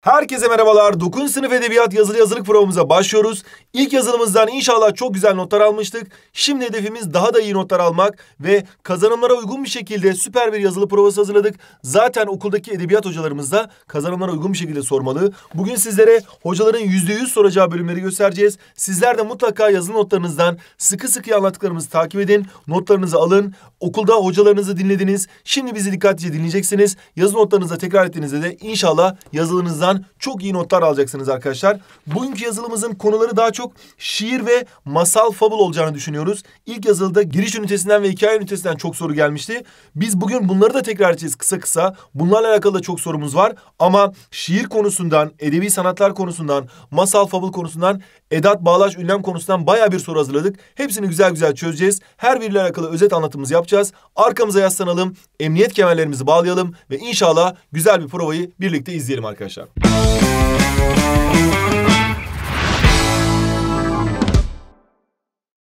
Herkese merhabalar. 9. sınıf edebiyat yazılı yazılık programımıza başlıyoruz. İlk yazılımızdan inşallah çok güzel notlar almıştık. Şimdi hedefimiz daha da iyi notlar almak ve kazanımlara uygun bir şekilde süper bir yazılı provası hazırladık. Zaten okuldaki edebiyat hocalarımız da kazanımlara uygun bir şekilde sormalı. Bugün sizlere hocaların %100 soracağı bölümleri göstereceğiz. Sizler de mutlaka yazılı notlarınızdan sıkı sıkı anlattıklarımızı takip edin. Notlarınızı alın. Okulda hocalarınızı dinlediniz. Şimdi bizi dikkatlice dinleyeceksiniz. Yazılı notlarınızda tekrar ettiğinizde de inşallah yazılınızdan kitaptan çok iyi notlar alacaksınız arkadaşlar. Bugünkü yazılımımızın konuları daha çok şiir ve masal fabul olacağını düşünüyoruz. İlk yazılıda giriş ünitesinden ve hikaye ünitesinden çok soru gelmişti. Biz bugün bunları da tekrar edeceğiz kısa kısa. Bunlarla alakalı da çok sorumuz var. Ama şiir konusundan, edebi sanatlar konusundan, masal fabul konusundan Edat, bağlaç, ünlem konusundan baya bir soru hazırladık. Hepsini güzel güzel çözeceğiz. Her biriyle alakalı özet anlatımımızı yapacağız. Arkamıza yaslanalım, emniyet kemerlerimizi bağlayalım ve inşallah güzel bir provayı birlikte izleyelim arkadaşlar.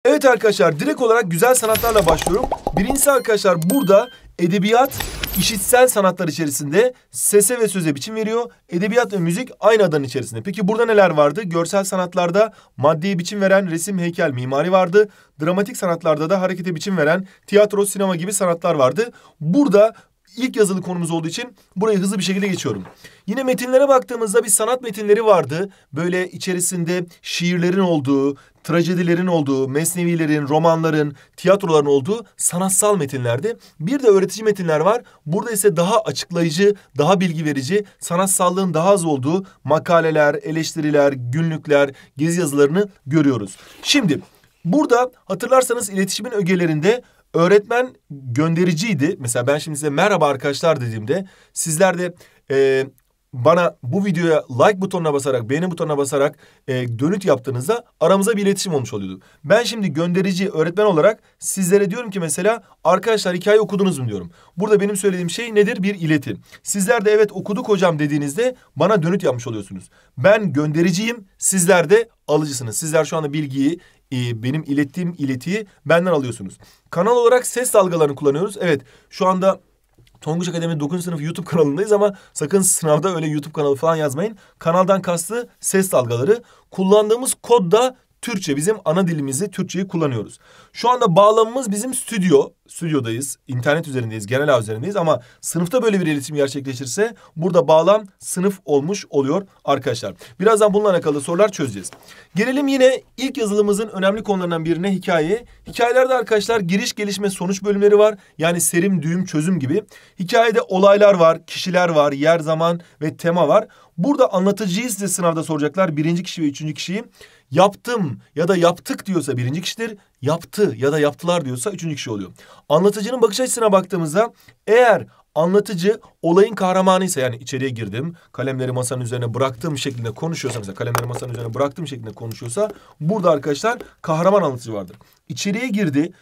Evet arkadaşlar direkt olarak güzel sanatlarla başlıyorum. Birincisi arkadaşlar burada Edebiyat işitsel sanatlar içerisinde sese ve söze biçim veriyor. Edebiyat ve müzik aynı adanın içerisinde. Peki burada neler vardı? Görsel sanatlarda maddeye biçim veren resim, heykel, mimari vardı. Dramatik sanatlarda da harekete biçim veren tiyatro, sinema gibi sanatlar vardı. Burada ilk yazılı konumuz olduğu için burayı hızlı bir şekilde geçiyorum. Yine metinlere baktığımızda bir sanat metinleri vardı. Böyle içerisinde şiirlerin olduğu, trajedilerin olduğu, mesnevilerin, romanların, tiyatroların olduğu sanatsal metinlerdi. Bir de öğretici metinler var. Burada ise daha açıklayıcı, daha bilgi verici, sanatsallığın daha az olduğu makaleler, eleştiriler, günlükler, gezi yazılarını görüyoruz. Şimdi burada hatırlarsanız iletişimin ögelerinde Öğretmen göndericiydi. Mesela ben şimdi size merhaba arkadaşlar dediğimde sizler de e, bana bu videoya like butonuna basarak, beğeni butonuna basarak e, dönüt yaptığınızda aramıza bir iletişim olmuş oluyordu. Ben şimdi gönderici öğretmen olarak sizlere diyorum ki mesela arkadaşlar hikaye okudunuz mu diyorum. Burada benim söylediğim şey nedir? Bir ileti. Sizler de evet okuduk hocam dediğinizde bana dönüt yapmış oluyorsunuz. Ben göndericiyim, sizler de alıcısınız. Sizler şu anda bilgiyi, e, benim ilettiğim iletiyi benden alıyorsunuz. Kanal olarak ses dalgalarını kullanıyoruz. Evet şu anda Tonguç Akademi 9. sınıf YouTube kanalındayız ama sakın sınavda öyle YouTube kanalı falan yazmayın. Kanaldan kastı ses dalgaları. Kullandığımız kod da Türkçe bizim ana dilimizi Türkçeyi kullanıyoruz. Şu anda bağlamımız bizim stüdyo. Stüdyodayız, internet üzerindeyiz, genel ağ üzerindeyiz ama sınıfta böyle bir iletişim gerçekleşirse burada bağlam sınıf olmuş oluyor arkadaşlar. Birazdan bununla alakalı sorular çözeceğiz. Gelelim yine ilk yazılımımızın önemli konularından birine hikaye. Hikayelerde arkadaşlar giriş, gelişme, sonuç bölümleri var. Yani serim, düğüm, çözüm gibi. Hikayede olaylar var, kişiler var, yer, zaman ve tema var. Burada anlatıcıyı size sınavda soracaklar. Birinci kişi ve üçüncü kişiyi. Yaptım ya da yaptık diyorsa birinci kişidir. Yaptı ya da yaptılar diyorsa üçüncü kişi oluyor. Anlatıcının bakış açısına baktığımızda eğer anlatıcı olayın kahramanıysa yani içeriye girdim, kalemleri masanın üzerine bıraktığım şeklinde konuşuyorsa mesela kalemleri masanın üzerine bıraktığım şeklinde konuşuyorsa burada arkadaşlar kahraman anlatıcı vardır. İçeriye girdi,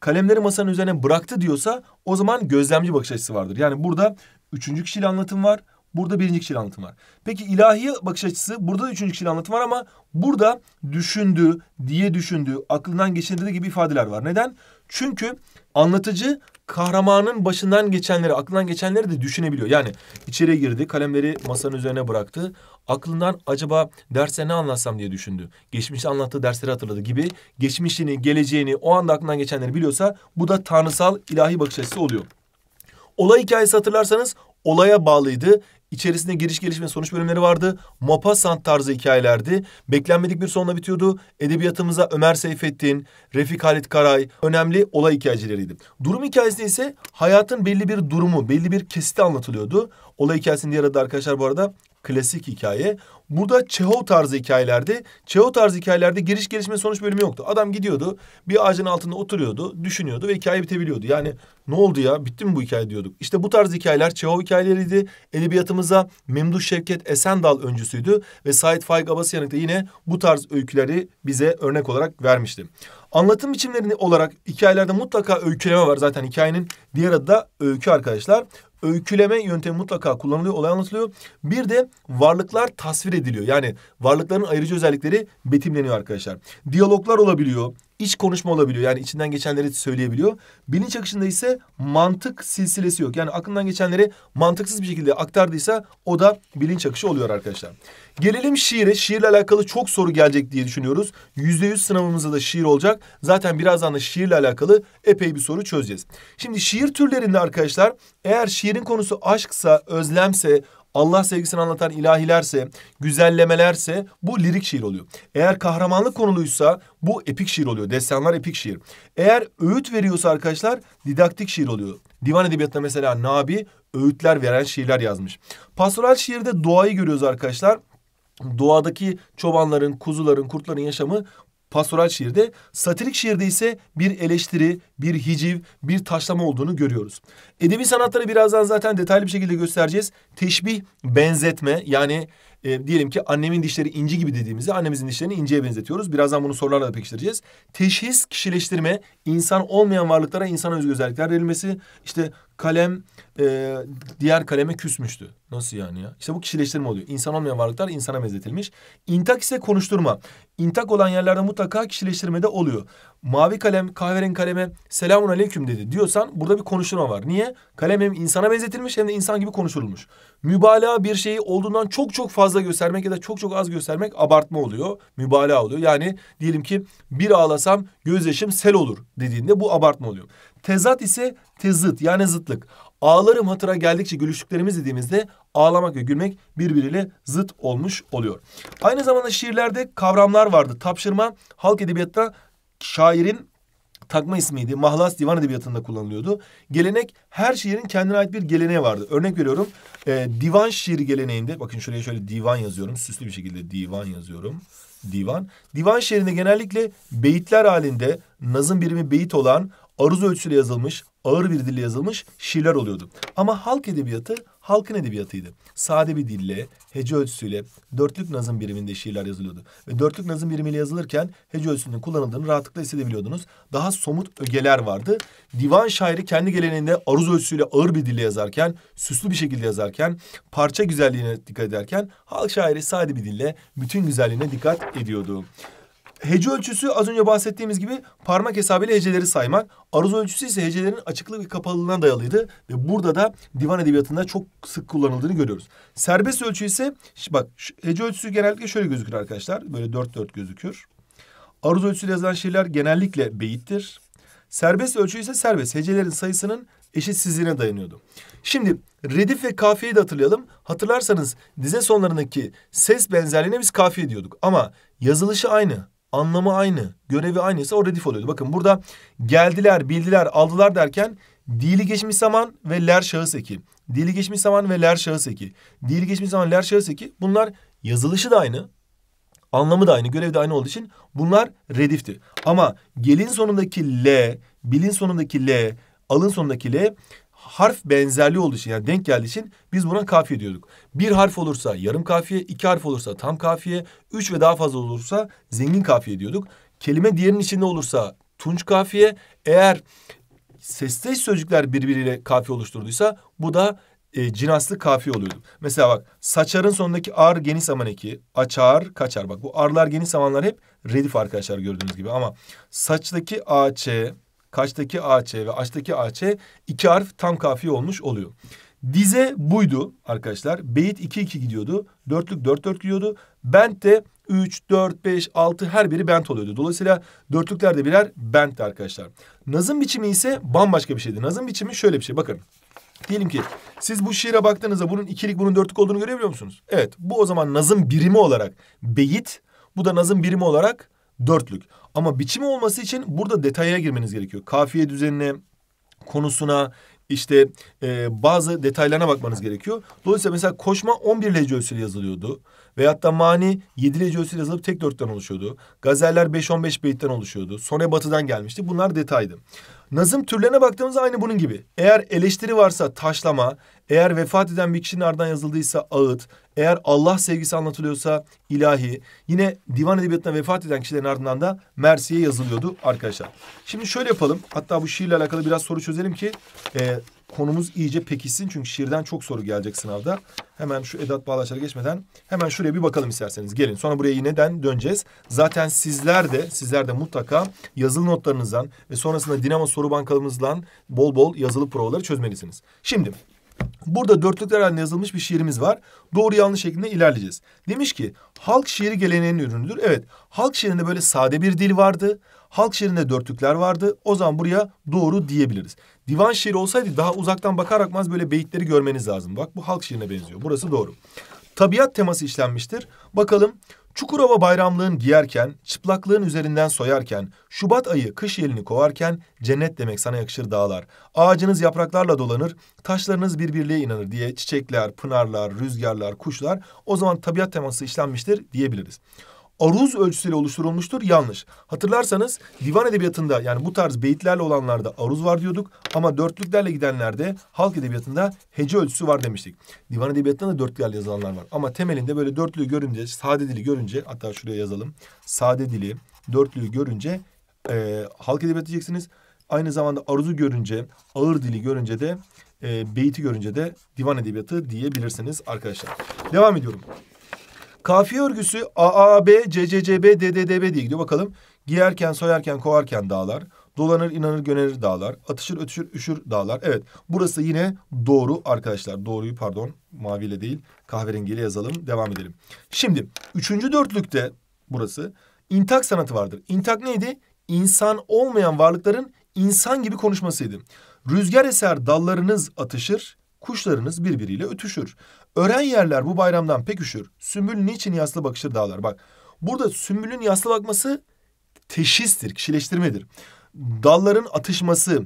kalemleri masanın üzerine bıraktı diyorsa o zaman gözlemci bakış açısı vardır. Yani burada üçüncü kişiyle anlatım var Burada birinci kişiyle anlatım var. Peki ilahi bakış açısı burada da üçüncü kişiyle anlatım var ama burada düşündü, diye düşündü, aklından geçirdiği gibi ifadeler var. Neden? Çünkü anlatıcı kahramanın başından geçenleri, aklından geçenleri de düşünebiliyor. Yani içeri girdi, kalemleri masanın üzerine bıraktı. Aklından acaba derse ne anlatsam diye düşündü. Geçmişte anlattığı dersleri hatırladı gibi. Geçmişini, geleceğini, o anda aklından geçenleri biliyorsa bu da tanrısal ilahi bakış açısı oluyor. Olay hikayesi hatırlarsanız olaya bağlıydı. İçerisinde giriş gelişme sonuç bölümleri vardı. Mopasant tarzı hikayelerdi. Beklenmedik bir sonla bitiyordu. Edebiyatımıza Ömer Seyfettin, Refik Halit Karay önemli olay hikayecileriydi. Durum hikayesinde ise hayatın belli bir durumu, belli bir kesiti anlatılıyordu. Olay hikayesini diğer adı arkadaşlar bu arada Klasik hikaye. Burada Çehov tarzı hikayelerde, Çehov tarzı hikayelerde giriş gelişme sonuç bölümü yoktu. Adam gidiyordu, bir ağacın altında oturuyordu, düşünüyordu ve hikaye bitebiliyordu. Yani ne oldu ya, bitti mi bu hikaye diyorduk. İşte bu tarz hikayeler Çehov hikayeleriydi. Edebiyatımıza Memduh Şevket Esendal öncüsüydü ve Said Faik Abasıyanık da yine bu tarz öyküleri bize örnek olarak vermişti. Anlatım biçimlerini olarak hikayelerde mutlaka öyküleme var zaten. Hikayenin diğer adı da öykü arkadaşlar. Öyküleme yöntemi mutlaka kullanılıyor, olay anlatılıyor. Bir de varlıklar tasvir ediliyor. Yani varlıkların ayrıcı özellikleri betimleniyor arkadaşlar. Diyaloglar olabiliyor, iç konuşma olabiliyor. Yani içinden geçenleri söyleyebiliyor. Bilinç akışında ise mantık silsilesi yok. Yani aklından geçenleri mantıksız bir şekilde aktardıysa o da bilinç akışı oluyor arkadaşlar. Gelelim şiire. Şiirle alakalı çok soru gelecek diye düşünüyoruz. Yüzde yüz sınavımızda da şiir olacak. Zaten birazdan da şiirle alakalı epey bir soru çözeceğiz. Şimdi şiir türlerinde arkadaşlar eğer şiirin konusu aşksa, özlemse, Allah sevgisini anlatan ilahilerse, güzellemelerse bu lirik şiir oluyor. Eğer kahramanlık konuluysa bu epik şiir oluyor. Destanlar epik şiir. Eğer öğüt veriyorsa arkadaşlar didaktik şiir oluyor. Divan edebiyatında mesela Nabi öğütler veren şiirler yazmış. Pastoral şiirde doğayı görüyoruz arkadaşlar doğadaki çobanların, kuzuların, kurtların yaşamı pastoral şiirde. Satirik şiirde ise bir eleştiri, bir hiciv, bir taşlama olduğunu görüyoruz. Edebi sanatları birazdan zaten detaylı bir şekilde göstereceğiz. Teşbih, benzetme yani e, diyelim ki annemin dişleri inci gibi dediğimizi, annemizin dişlerini inciye benzetiyoruz. Birazdan bunu sorularla da pekiştireceğiz. Teşhis, kişileştirme, insan olmayan varlıklara insana özgü özellikler verilmesi, işte kalem, e, diğer kaleme küsmüştü. Nasıl yani ya? İşte bu kişileştirme oluyor. İnsan olmayan varlıklar insana benzetilmiş. İntak ise konuşturma. İntak olan yerlerde mutlaka kişileştirme de oluyor. Mavi kalem kahverengi kaleme selamun aleyküm dedi diyorsan burada bir konuşturma var. Niye? Kalem hem insana benzetilmiş hem de insan gibi konuşulmuş. Mübalağa bir şeyi olduğundan çok çok fazla göstermek ya da çok çok az göstermek abartma oluyor. Mübalağa oluyor. Yani diyelim ki bir ağlasam gözyaşım sel olur dediğinde bu abartma oluyor. Tezat ise tezıt yani zıtlık. Ağlarım hatıra geldikçe gülüşlüklerimiz dediğimizde ağlamak ve gülmek birbiriyle zıt olmuş oluyor. Aynı zamanda şiirlerde kavramlar vardı. Tapşırma halk edebiyatta şairin takma ismiydi. Mahlas divan edebiyatında kullanılıyordu. Gelenek her şiirin kendine ait bir geleneği vardı. Örnek veriyorum e, divan şiiri geleneğinde bakın şuraya şöyle divan yazıyorum. Süslü bir şekilde divan yazıyorum. Divan. Divan şiirinde genellikle beyitler halinde nazım birimi beyit olan aruz ölçüsüyle yazılmış ağır bir dille yazılmış şiirler oluyordu. Ama halk edebiyatı halkın edebiyatıydı. Sade bir dille, hece ölçüsüyle dörtlük nazım biriminde şiirler yazılıyordu. Ve dörtlük nazım birimiyle yazılırken hece ölçüsünün kullanıldığını rahatlıkla hissedebiliyordunuz. Daha somut ögeler vardı. Divan şairi kendi geleneğinde aruz ölçüsüyle ağır bir dille yazarken, süslü bir şekilde yazarken, parça güzelliğine dikkat ederken halk şairi sade bir dille bütün güzelliğine dikkat ediyordu hece ölçüsü az önce bahsettiğimiz gibi parmak hesabıyla heceleri saymak. Aruz ölçüsü ise hecelerin açıklık ve kapalılığına dayalıydı. Ve burada da divan edebiyatında çok sık kullanıldığını görüyoruz. Serbest ölçü ise bak hece ölçüsü genellikle şöyle gözükür arkadaşlar. Böyle dört dört gözükür. Aruz ölçüsü yazılan şeyler genellikle beyittir. Serbest ölçü ise serbest. Hecelerin sayısının eşitsizliğine dayanıyordu. Şimdi redif ve kafiye de hatırlayalım. Hatırlarsanız dize sonlarındaki ses benzerliğine biz kafiye diyorduk. Ama yazılışı aynı anlamı aynı, görevi aynıysa o redif oluyordu. Bakın burada geldiler, bildiler, aldılar derken dili geçmiş zaman ve ler şahıs eki. Dili geçmiş zaman ve ler şahıs eki. Dili geçmiş zaman ler şahıs eki. Bunlar yazılışı da aynı, anlamı da aynı, görevi de aynı olduğu için bunlar redifti. Ama gelin sonundaki L, bilin sonundaki L, alın sonundaki L harf benzerliği olduğu için yani denk geldiği için biz buna kafiye diyorduk. Bir harf olursa yarım kafiye, iki harf olursa tam kafiye, üç ve daha fazla olursa zengin kafiye diyorduk. Kelime diğerinin içinde olursa tunç kafiye, eğer sesteş sözcükler birbiriyle kafiye oluşturduysa bu da e, cinaslı kafiye oluyordu. Mesela bak saçarın sonundaki ar geniş zaman eki, açar, kaçar. Bak bu arlar geniş zamanlar hep redif arkadaşlar gördüğünüz gibi ama saçtaki a, kaçtaki AÇ ve açtaki AÇ iki harf tam kafiye olmuş oluyor. Dize buydu arkadaşlar. Beyit 2-2 gidiyordu. Dörtlük 4-4 gidiyordu. Bent de 3, 4, 5, 6 her biri bent oluyordu. Dolayısıyla dörtlükler de birer bentti arkadaşlar. Nazım biçimi ise bambaşka bir şeydi. Nazım biçimi şöyle bir şey bakın. Diyelim ki siz bu şiire baktığınızda bunun ikilik bunun dörtlük olduğunu görebiliyor musunuz? Evet bu o zaman nazım birimi olarak beyit bu da nazım birimi olarak dörtlük. Ama biçimi olması için burada detayına girmeniz gerekiyor. Kafiye düzenine, konusuna, işte e, bazı detaylarına bakmanız gerekiyor. Dolayısıyla mesela koşma 11 lece ölçüsüyle yazılıyordu. Veyahut da mani 7 lece ölçüsüyle yazılıp tek dörtten oluşuyordu. Gazeller 5-15 beyitten oluşuyordu. Sone batıdan gelmişti. Bunlar detaydı. Nazım türlerine baktığımızda aynı bunun gibi. Eğer eleştiri varsa taşlama, eğer vefat eden bir kişinin ardından yazıldıysa ağıt, eğer Allah sevgisi anlatılıyorsa ilahi. Yine divan edebiyatına vefat eden kişilerin ardından da Mersi'ye yazılıyordu arkadaşlar. Şimdi şöyle yapalım. Hatta bu şiirle alakalı biraz soru çözelim ki e, konumuz iyice pekişsin. Çünkü şiirden çok soru gelecek sınavda. Hemen şu Edat Bağlaçlar'a geçmeden hemen şuraya bir bakalım isterseniz. Gelin sonra buraya yineden döneceğiz. Zaten sizler de sizler de mutlaka yazılı notlarınızdan ve sonrasında Dinamo soru bankalarımızdan bol bol yazılı provaları çözmelisiniz. Şimdi Burada dörtlükler halinde yazılmış bir şiirimiz var. Doğru yanlış şeklinde ilerleyeceğiz. Demiş ki halk şiiri geleneğinin ürünüdür. Evet halk şiirinde böyle sade bir dil vardı. Halk şiirinde dörtlükler vardı. O zaman buraya doğru diyebiliriz. Divan şiiri olsaydı daha uzaktan bakarak az böyle beyitleri görmeniz lazım. Bak bu halk şiirine benziyor. Burası doğru. Tabiat teması işlenmiştir. Bakalım Çukurova bayramlığın giyerken, çıplaklığın üzerinden soyarken, Şubat ayı kış yelini kovarken cennet demek sana yakışır dağlar. Ağacınız yapraklarla dolanır, taşlarınız birbirliğe inanır diye çiçekler, pınarlar, rüzgarlar, kuşlar o zaman tabiat teması işlenmiştir diyebiliriz aruz ölçüsüyle oluşturulmuştur. Yanlış. Hatırlarsanız divan edebiyatında yani bu tarz beyitlerle olanlarda aruz var diyorduk ama dörtlüklerle gidenlerde halk edebiyatında hece ölçüsü var demiştik. Divan edebiyatında da dörtlüklerle yazılanlar var ama temelinde böyle dörtlüğü görünce, sade dili görünce hatta şuraya yazalım. Sade dili, dörtlüğü görünce e, halk edebiyatı diyeceksiniz. Aynı zamanda aruzu görünce, ağır dili görünce de e, beyti görünce de divan edebiyatı diyebilirsiniz arkadaşlar. Devam ediyorum. Kafiye örgüsü AAB, CCCB, DDDB diye gidiyor. Bakalım giyerken, soyarken, kovarken dağlar. Dolanır, inanır, gönenir dağlar. Atışır, ötüşür, üşür dağlar. Evet burası yine doğru arkadaşlar. Doğruyu pardon maviyle değil kahverengiyle yazalım. Devam edelim. Şimdi üçüncü dörtlükte burası intak sanatı vardır. İntak neydi? İnsan olmayan varlıkların insan gibi konuşmasıydı. Rüzgar eser dallarınız atışır, kuşlarınız birbiriyle ötüşür. Ören yerler bu bayramdan pek üşür. Sümbül niçin yaslı bakışır dağlar? Bak burada sümbülün yaslı bakması teşhistir, kişileştirmedir. Dalların atışması,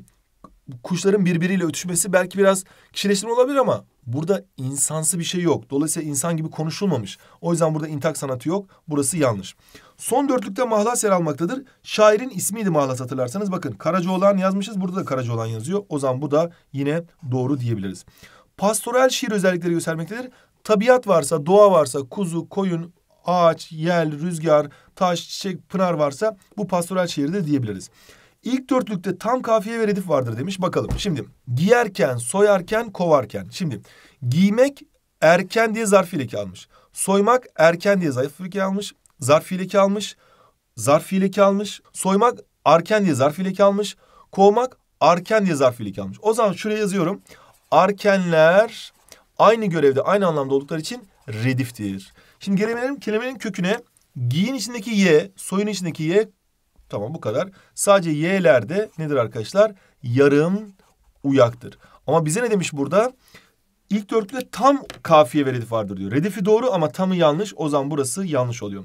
kuşların birbiriyle ötüşmesi belki biraz kişileştirme olabilir ama burada insansı bir şey yok. Dolayısıyla insan gibi konuşulmamış. O yüzden burada intak sanatı yok. Burası yanlış. Son dörtlükte mahlas yer almaktadır. Şairin ismiydi mahlas hatırlarsanız. Bakın Karacaoğlan yazmışız. Burada da Karacaoğlan yazıyor. O zaman bu da yine doğru diyebiliriz. Pastoral şiir özellikleri göstermektedir. Tabiat varsa, doğa varsa, kuzu, koyun, ağaç, yel, rüzgar, taş, çiçek, pınar varsa bu pastoral şiirdir diyebiliriz. İlk dörtlükte tam kafiye ve redif vardır demiş. Bakalım şimdi giyerken, soyarken, kovarken. Şimdi giymek erken diye zarf ileki almış. Soymak erken diye zayıf ileki almış. Zarf ileki almış. Zarf ileki almış. Soymak arken diye zarf ileki almış. Kovmak arken diye zarf ileki almış. O zaman şuraya yazıyorum arkenler aynı görevde aynı anlamda oldukları için rediftir. Şimdi gelelim kelimenin köküne. Giyin içindeki y, soyun içindeki y tamam bu kadar. Sadece y'lerde nedir arkadaşlar? Yarım uyaktır. Ama bize ne demiş burada? İlk dörtlüde tam kafiye ve redif vardır diyor. Redifi doğru ama tamı yanlış. O zaman burası yanlış oluyor.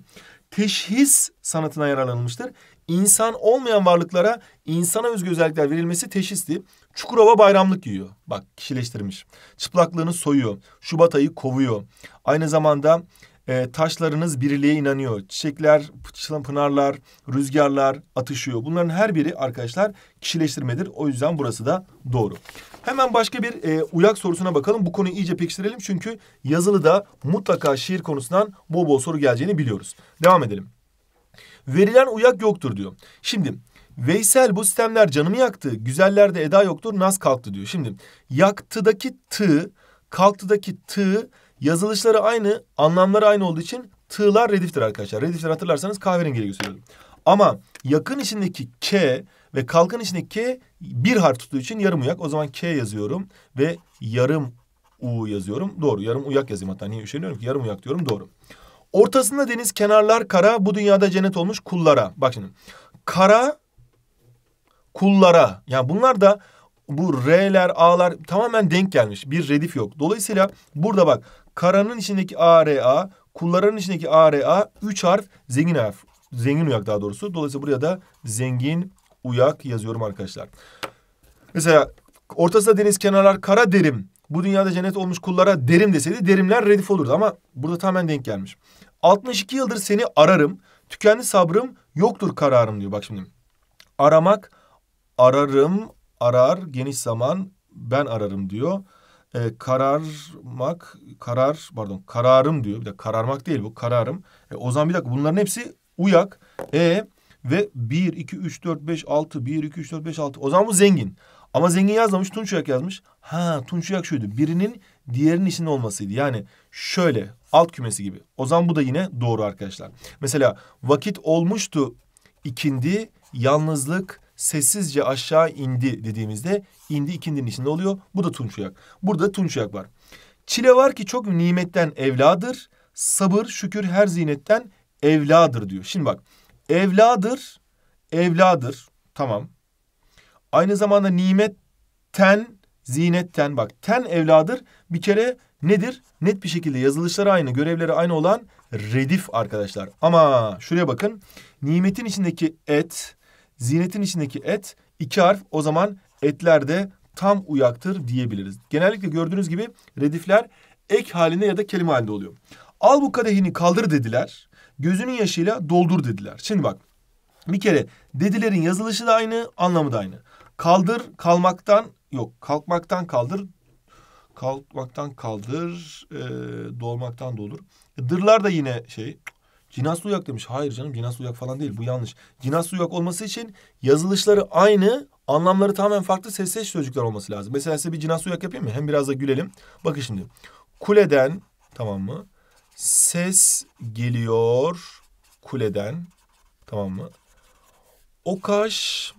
Teşhis sanatına yararlanılmıştır. İnsan olmayan varlıklara insana özgü özellikler verilmesi teşhisti. Çukurova bayramlık yiyor, Bak kişileştirmiş. Çıplaklığını soyuyor. Şubat ayı kovuyor. Aynı zamanda e, taşlarınız birliğe inanıyor. Çiçekler, pınarlar, rüzgarlar atışıyor. Bunların her biri arkadaşlar kişileştirmedir. O yüzden burası da doğru. Hemen başka bir e, uyak sorusuna bakalım. Bu konuyu iyice pekiştirelim. Çünkü yazılıda mutlaka şiir konusundan bol bol soru geleceğini biliyoruz. Devam edelim. Verilen uyak yoktur diyor. Şimdi Veysel bu sistemler canımı yaktı. Güzellerde eda yoktur naz kalktı diyor. Şimdi yaktıdaki tı, kalktıdaki tı yazılışları aynı, anlamları aynı olduğu için tığlar rediftir arkadaşlar. Rediftir hatırlarsanız kahverengiyle gösteriyorum. Ama yakın içindeki k ve kalkın içindeki k bir harf tuttuğu için yarım uyak. O zaman k yazıyorum ve yarım u yazıyorum. Doğru. Yarım uyak yazayım hatta. Niye üşeniyorum ki? Yarım uyak diyorum. Doğru. Ortasında deniz, kenarlar kara. Bu dünyada cennet olmuş kullara. Bak şimdi. Kara kullara. Yani bunlar da bu R'ler, A'lar tamamen denk gelmiş. Bir redif yok. Dolayısıyla burada bak karanın içindeki A, R, A, kulların içindeki A, R, A, üç harf zengin harf. Zengin uyak daha doğrusu. Dolayısıyla buraya da zengin uyak yazıyorum arkadaşlar. Mesela ortasında deniz kenarlar kara derim. Bu dünyada cennet olmuş kullara derim deseydi derimler redif olurdu ama burada tamamen denk gelmiş. 62 yıldır seni ararım. Tükendi sabrım yoktur kararım diyor. Bak şimdi aramak ararım, arar, geniş zaman ben ararım diyor. E, kararmak, karar pardon kararım diyor. Bir de kararmak değil bu kararım. E, o zaman bir dakika bunların hepsi uyak. E ve 1, 2, 3, 4, 5, 6, 1, 2, 3, 4, 5, 6. O zaman bu zengin. Ama zengin yazmamış Tunç Uyak yazmış. Ha Tunç Uyak şuydu. Birinin diğerinin içinde olmasıydı. Yani şöyle alt kümesi gibi. O zaman bu da yine doğru arkadaşlar. Mesela vakit olmuştu ikindi yalnızlık sessizce aşağı indi dediğimizde indi ikindinin içinde oluyor. Bu da tunç tunçuyak. Burada tunç tunçuyak var. Çile var ki çok nimetten evladır. Sabır şükür her zinetten evladır diyor. Şimdi bak evladır, evladır tamam. Aynı zamanda nimetten, zinetten bak ten evladır bir kere nedir? Net bir şekilde yazılışları aynı, görevleri aynı olan redif arkadaşlar. Ama şuraya bakın. Nimetin içindeki et, Zinetin içindeki et iki harf o zaman etlerde tam uyaktır diyebiliriz. Genellikle gördüğünüz gibi redifler ek halinde ya da kelime halinde oluyor. Al bu kadehini kaldır dediler. Gözünün yaşıyla doldur dediler. Şimdi bak bir kere dedilerin yazılışı da aynı anlamı da aynı. Kaldır kalmaktan yok kalkmaktan kaldır kalkmaktan kaldır, e, dolmaktan dolur. Dırlar da yine şey Cinaslı uyak demiş. Hayır canım cinaslı uyak falan değil bu yanlış. Cinaslı uyak olması için yazılışları aynı anlamları tamamen farklı sesleş sözcükler olması lazım. Mesela size bir cinaslı uyak yapayım mı? Hem biraz da gülelim. Bakın şimdi. Kuleden tamam mı? Ses geliyor kuleden tamam mı? O kaş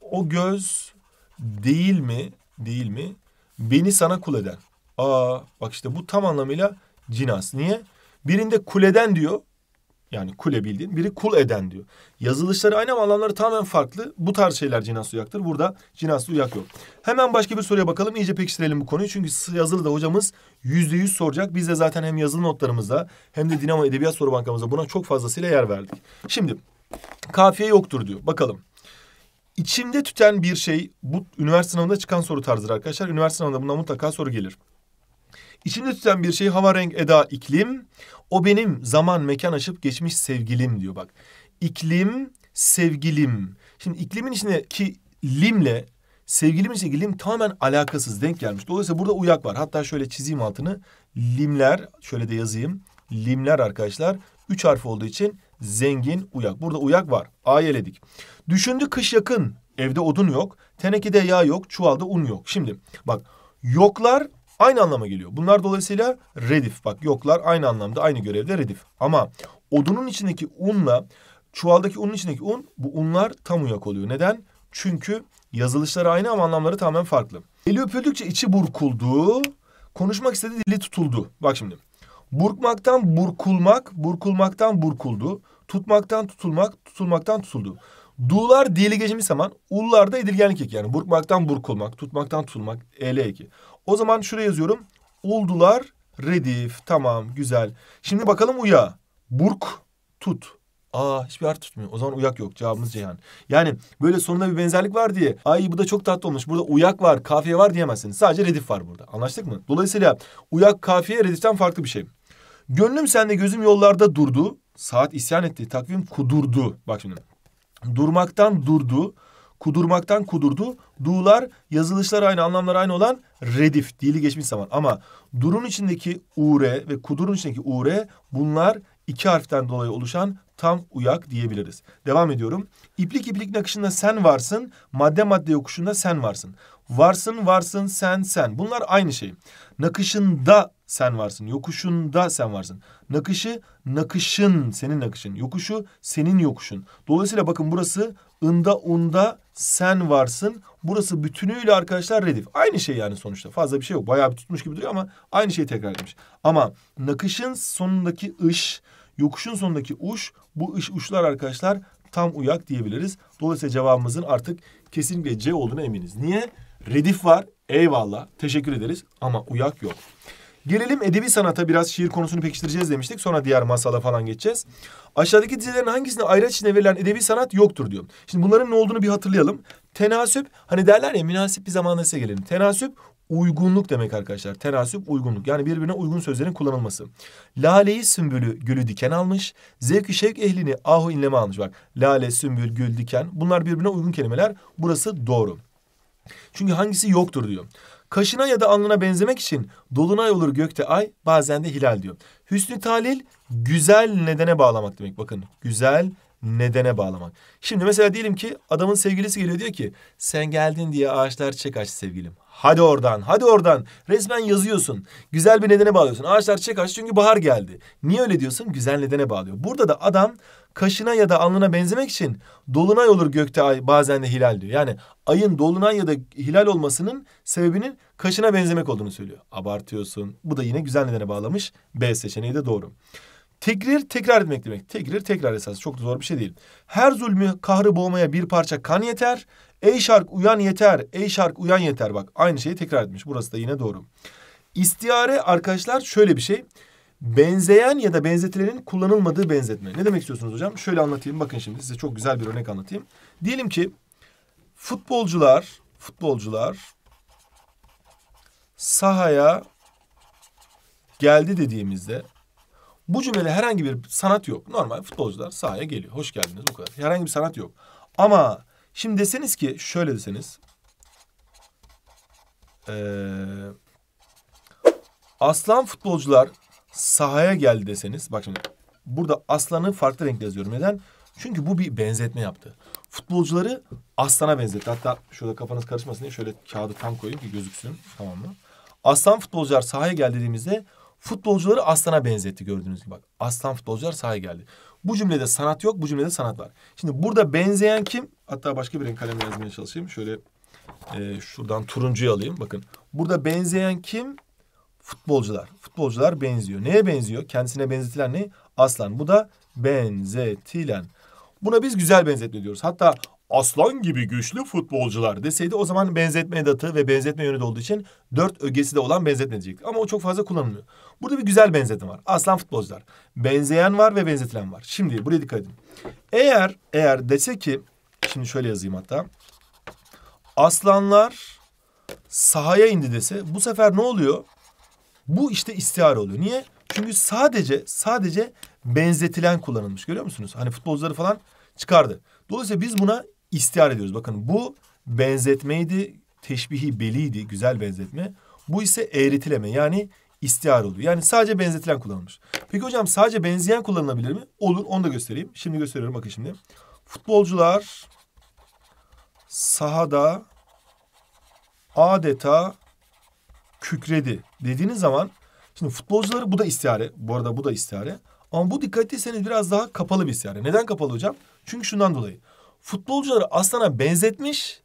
o göz değil mi? Değil mi? Beni sana kuleden. Aa bak işte bu tam anlamıyla cinas. Niye? Birinde kuleden diyor. Yani kule bildiğin. Biri kul eden diyor. Yazılışları aynı ama alanları tamamen farklı. Bu tarz şeyler cinaslı uyaktır. Burada cinaslı uyak yok. Hemen başka bir soruya bakalım. İyice pekiştirelim bu konuyu. Çünkü yazılı da hocamız yüzde yüz soracak. Biz de zaten hem yazılı notlarımızda hem de Dinamo Edebiyat Soru Bankamızda buna çok fazlasıyla yer verdik. Şimdi kafiye yoktur diyor. Bakalım. İçimde tüten bir şey bu üniversite sınavında çıkan soru tarzıdır arkadaşlar. Üniversite sınavında bundan mutlaka soru gelir. İçimde tüten bir şey hava renk eda iklim. O benim zaman mekan aşıp geçmiş sevgilim diyor bak. İklim sevgilim. Şimdi iklimin içindeki limle sevgilimin içindeki lim tamamen alakasız denk gelmiş. Dolayısıyla burada uyak var. Hatta şöyle çizeyim altını. Limler şöyle de yazayım. Limler arkadaşlar üç harf olduğu için zengin uyak. Burada uyak var. A'yı eledik. Düşündü kış yakın. Evde odun yok. Tenekede yağ yok. Çuvalda un yok. Şimdi bak yoklar aynı anlama geliyor. Bunlar dolayısıyla redif. Bak yoklar aynı anlamda aynı görevde redif. Ama odunun içindeki unla çuvaldaki unun içindeki un bu unlar tam uyak oluyor. Neden? Çünkü yazılışları aynı ama anlamları tamamen farklı. Eli öpüldükçe içi burkuldu. Konuşmak istedi dili tutuldu. Bak şimdi. Burkmaktan burkulmak, burkulmaktan burkuldu. Tutmaktan tutulmak, tutulmaktan tutuldu. Du'lar diyeli geçmiş zaman ullarda edilgenlik eki. Yani burkmaktan burkulmak, tutmaktan tutulmak, ele eki. O zaman şuraya yazıyorum. Uldular redif. Tamam güzel. Şimdi bakalım uya. Burk tut. Aa hiçbir harf tutmuyor. O zaman uyak yok. Cevabımız Ceyhan. Yani böyle sonunda bir benzerlik var diye. Ay bu da çok tatlı olmuş. Burada uyak var, kafiye var diyemezsiniz. Sadece redif var burada. Anlaştık mı? Dolayısıyla uyak, kafiye, rediften farklı bir şey. Gönlüm sende gözüm yollarda durdu. Saat isyan etti. Takvim kudurdu. Bak şimdi durmaktan durdu, kudurmaktan kudurdu. Duğular, yazılışlar aynı, anlamlar aynı olan redif, dili geçmiş zaman. Ama durun içindeki ure ve kudurun içindeki ure bunlar iki harften dolayı oluşan tam uyak diyebiliriz. Devam ediyorum. İplik iplik nakışında sen varsın, madde madde yokuşunda sen varsın. Varsın varsın sen sen. Bunlar aynı şey. Nakışında sen varsın. Yokuşunda sen varsın. Nakışı nakışın senin nakışın. Yokuşu senin yokuşun. Dolayısıyla bakın burası ında unda sen varsın. Burası bütünüyle arkadaşlar redif. Aynı şey yani sonuçta. Fazla bir şey yok. Bayağı bir tutmuş gibi duruyor ama aynı şeyi tekrarlamış. Ama nakışın sonundaki ış, yokuşun sonundaki uş, bu ış uçlar arkadaşlar tam uyak diyebiliriz. Dolayısıyla cevabımızın artık kesinlikle C olduğuna eminiz. Niye? Redif var. Eyvallah. Teşekkür ederiz. Ama uyak yok. Gelelim edebi sanata biraz şiir konusunu pekiştireceğiz demiştik. Sonra diğer masala falan geçeceğiz. Aşağıdaki dizelerin hangisinde ayraç içine verilen edebi sanat yoktur diyor. Şimdi bunların ne olduğunu bir hatırlayalım. Tenasüp hani derler ya münasip bir zamanda size gelelim. Tenasüp uygunluk demek arkadaşlar. Tenasüp uygunluk. Yani birbirine uygun sözlerin kullanılması. Laleyi sümbülü gülü diken almış. Zevki şevk ehlini ahu inleme almış. Bak lale, sümbül, gül, diken bunlar birbirine uygun kelimeler. Burası doğru. Çünkü hangisi yoktur diyor. Kaşına ya da alnına benzemek için dolunay olur gökte ay bazen de hilal diyor. Hüsnü talil güzel nedene bağlamak demek bakın. Güzel nedene bağlamak. Şimdi mesela diyelim ki adamın sevgilisi geliyor diyor ki sen geldin diye ağaçlar çiçek açtı sevgilim. Hadi oradan, hadi oradan. Resmen yazıyorsun. Güzel bir nedene bağlıyorsun. Ağaçlar çiçek açtı çünkü bahar geldi. Niye öyle diyorsun? Güzel nedene bağlıyor. Burada da adam kaşına ya da alnına benzemek için dolunay olur gökte ay bazen de hilal diyor. Yani ayın dolunay ya da hilal olmasının sebebinin kaşına benzemek olduğunu söylüyor. Abartıyorsun. Bu da yine güzel nedene bağlamış. B seçeneği de doğru. Tekrir tekrar etmek demek. Tekrir tekrar esas. Çok da zor bir şey değil. Her zulmü kahrı boğmaya bir parça kan yeter. Ey şark uyan yeter. Ey şark uyan yeter. Bak aynı şeyi tekrar etmiş. Burası da yine doğru. İstiare arkadaşlar şöyle bir şey benzeyen ya da benzetilerin kullanılmadığı benzetme. Ne demek istiyorsunuz hocam? Şöyle anlatayım. Bakın şimdi size çok güzel bir örnek anlatayım. Diyelim ki futbolcular futbolcular sahaya geldi dediğimizde bu cümlede herhangi bir sanat yok. Normal futbolcular sahaya geliyor. Hoş geldiniz o kadar. Herhangi bir sanat yok. Ama şimdi deseniz ki şöyle deseniz ee, aslan futbolcular sahaya geldi deseniz bak şimdi burada aslanı farklı renkle yazıyorum. Neden? Çünkü bu bir benzetme yaptı. Futbolcuları aslana benzetti. Hatta şurada kafanız karışmasın diye şöyle kağıdı tam koyayım ki gözüksün. Tamam mı? Aslan futbolcular sahaya geldi dediğimizde futbolcuları aslana benzetti gördüğünüz gibi. Bak aslan futbolcular sahaya geldi. Bu cümlede sanat yok, bu cümlede sanat var. Şimdi burada benzeyen kim? Hatta başka bir renk kalemle yazmaya çalışayım. Şöyle e, şuradan turuncuyu alayım. Bakın burada benzeyen kim? futbolcular. Futbolcular benziyor. Neye benziyor? Kendisine benzetilen ne? Aslan. Bu da benzetilen. Buna biz güzel benzetme diyoruz. Hatta aslan gibi güçlü futbolcular deseydi o zaman benzetme edatı ve benzetme yönü de olduğu için dört ögesi de olan benzetme diyecektik. Ama o çok fazla kullanılmıyor. Burada bir güzel benzetme var. Aslan futbolcular. Benzeyen var ve benzetilen var. Şimdi buraya dikkat edin. Eğer, eğer dese ki, şimdi şöyle yazayım hatta. Aslanlar sahaya indi dese bu sefer ne oluyor? Bu işte istihar oluyor. Niye? Çünkü sadece sadece benzetilen kullanılmış. Görüyor musunuz? Hani futbolcuları falan çıkardı. Dolayısıyla biz buna istihar ediyoruz. Bakın bu benzetmeydi, teşbihi beliydi, güzel benzetme. Bu ise eğritileme yani istihar oluyor. Yani sadece benzetilen kullanılmış. Peki hocam sadece benzeyen kullanılabilir mi? Olur onu da göstereyim. Şimdi gösteriyorum bakın şimdi. Futbolcular sahada adeta kükredi dediğiniz zaman şimdi futbolcuları bu da istihare. Bu arada bu da istihare. Ama bu dikkat etseniz biraz daha kapalı bir istihare. Neden kapalı hocam? Çünkü şundan dolayı. Futbolcuları aslana benzetmiş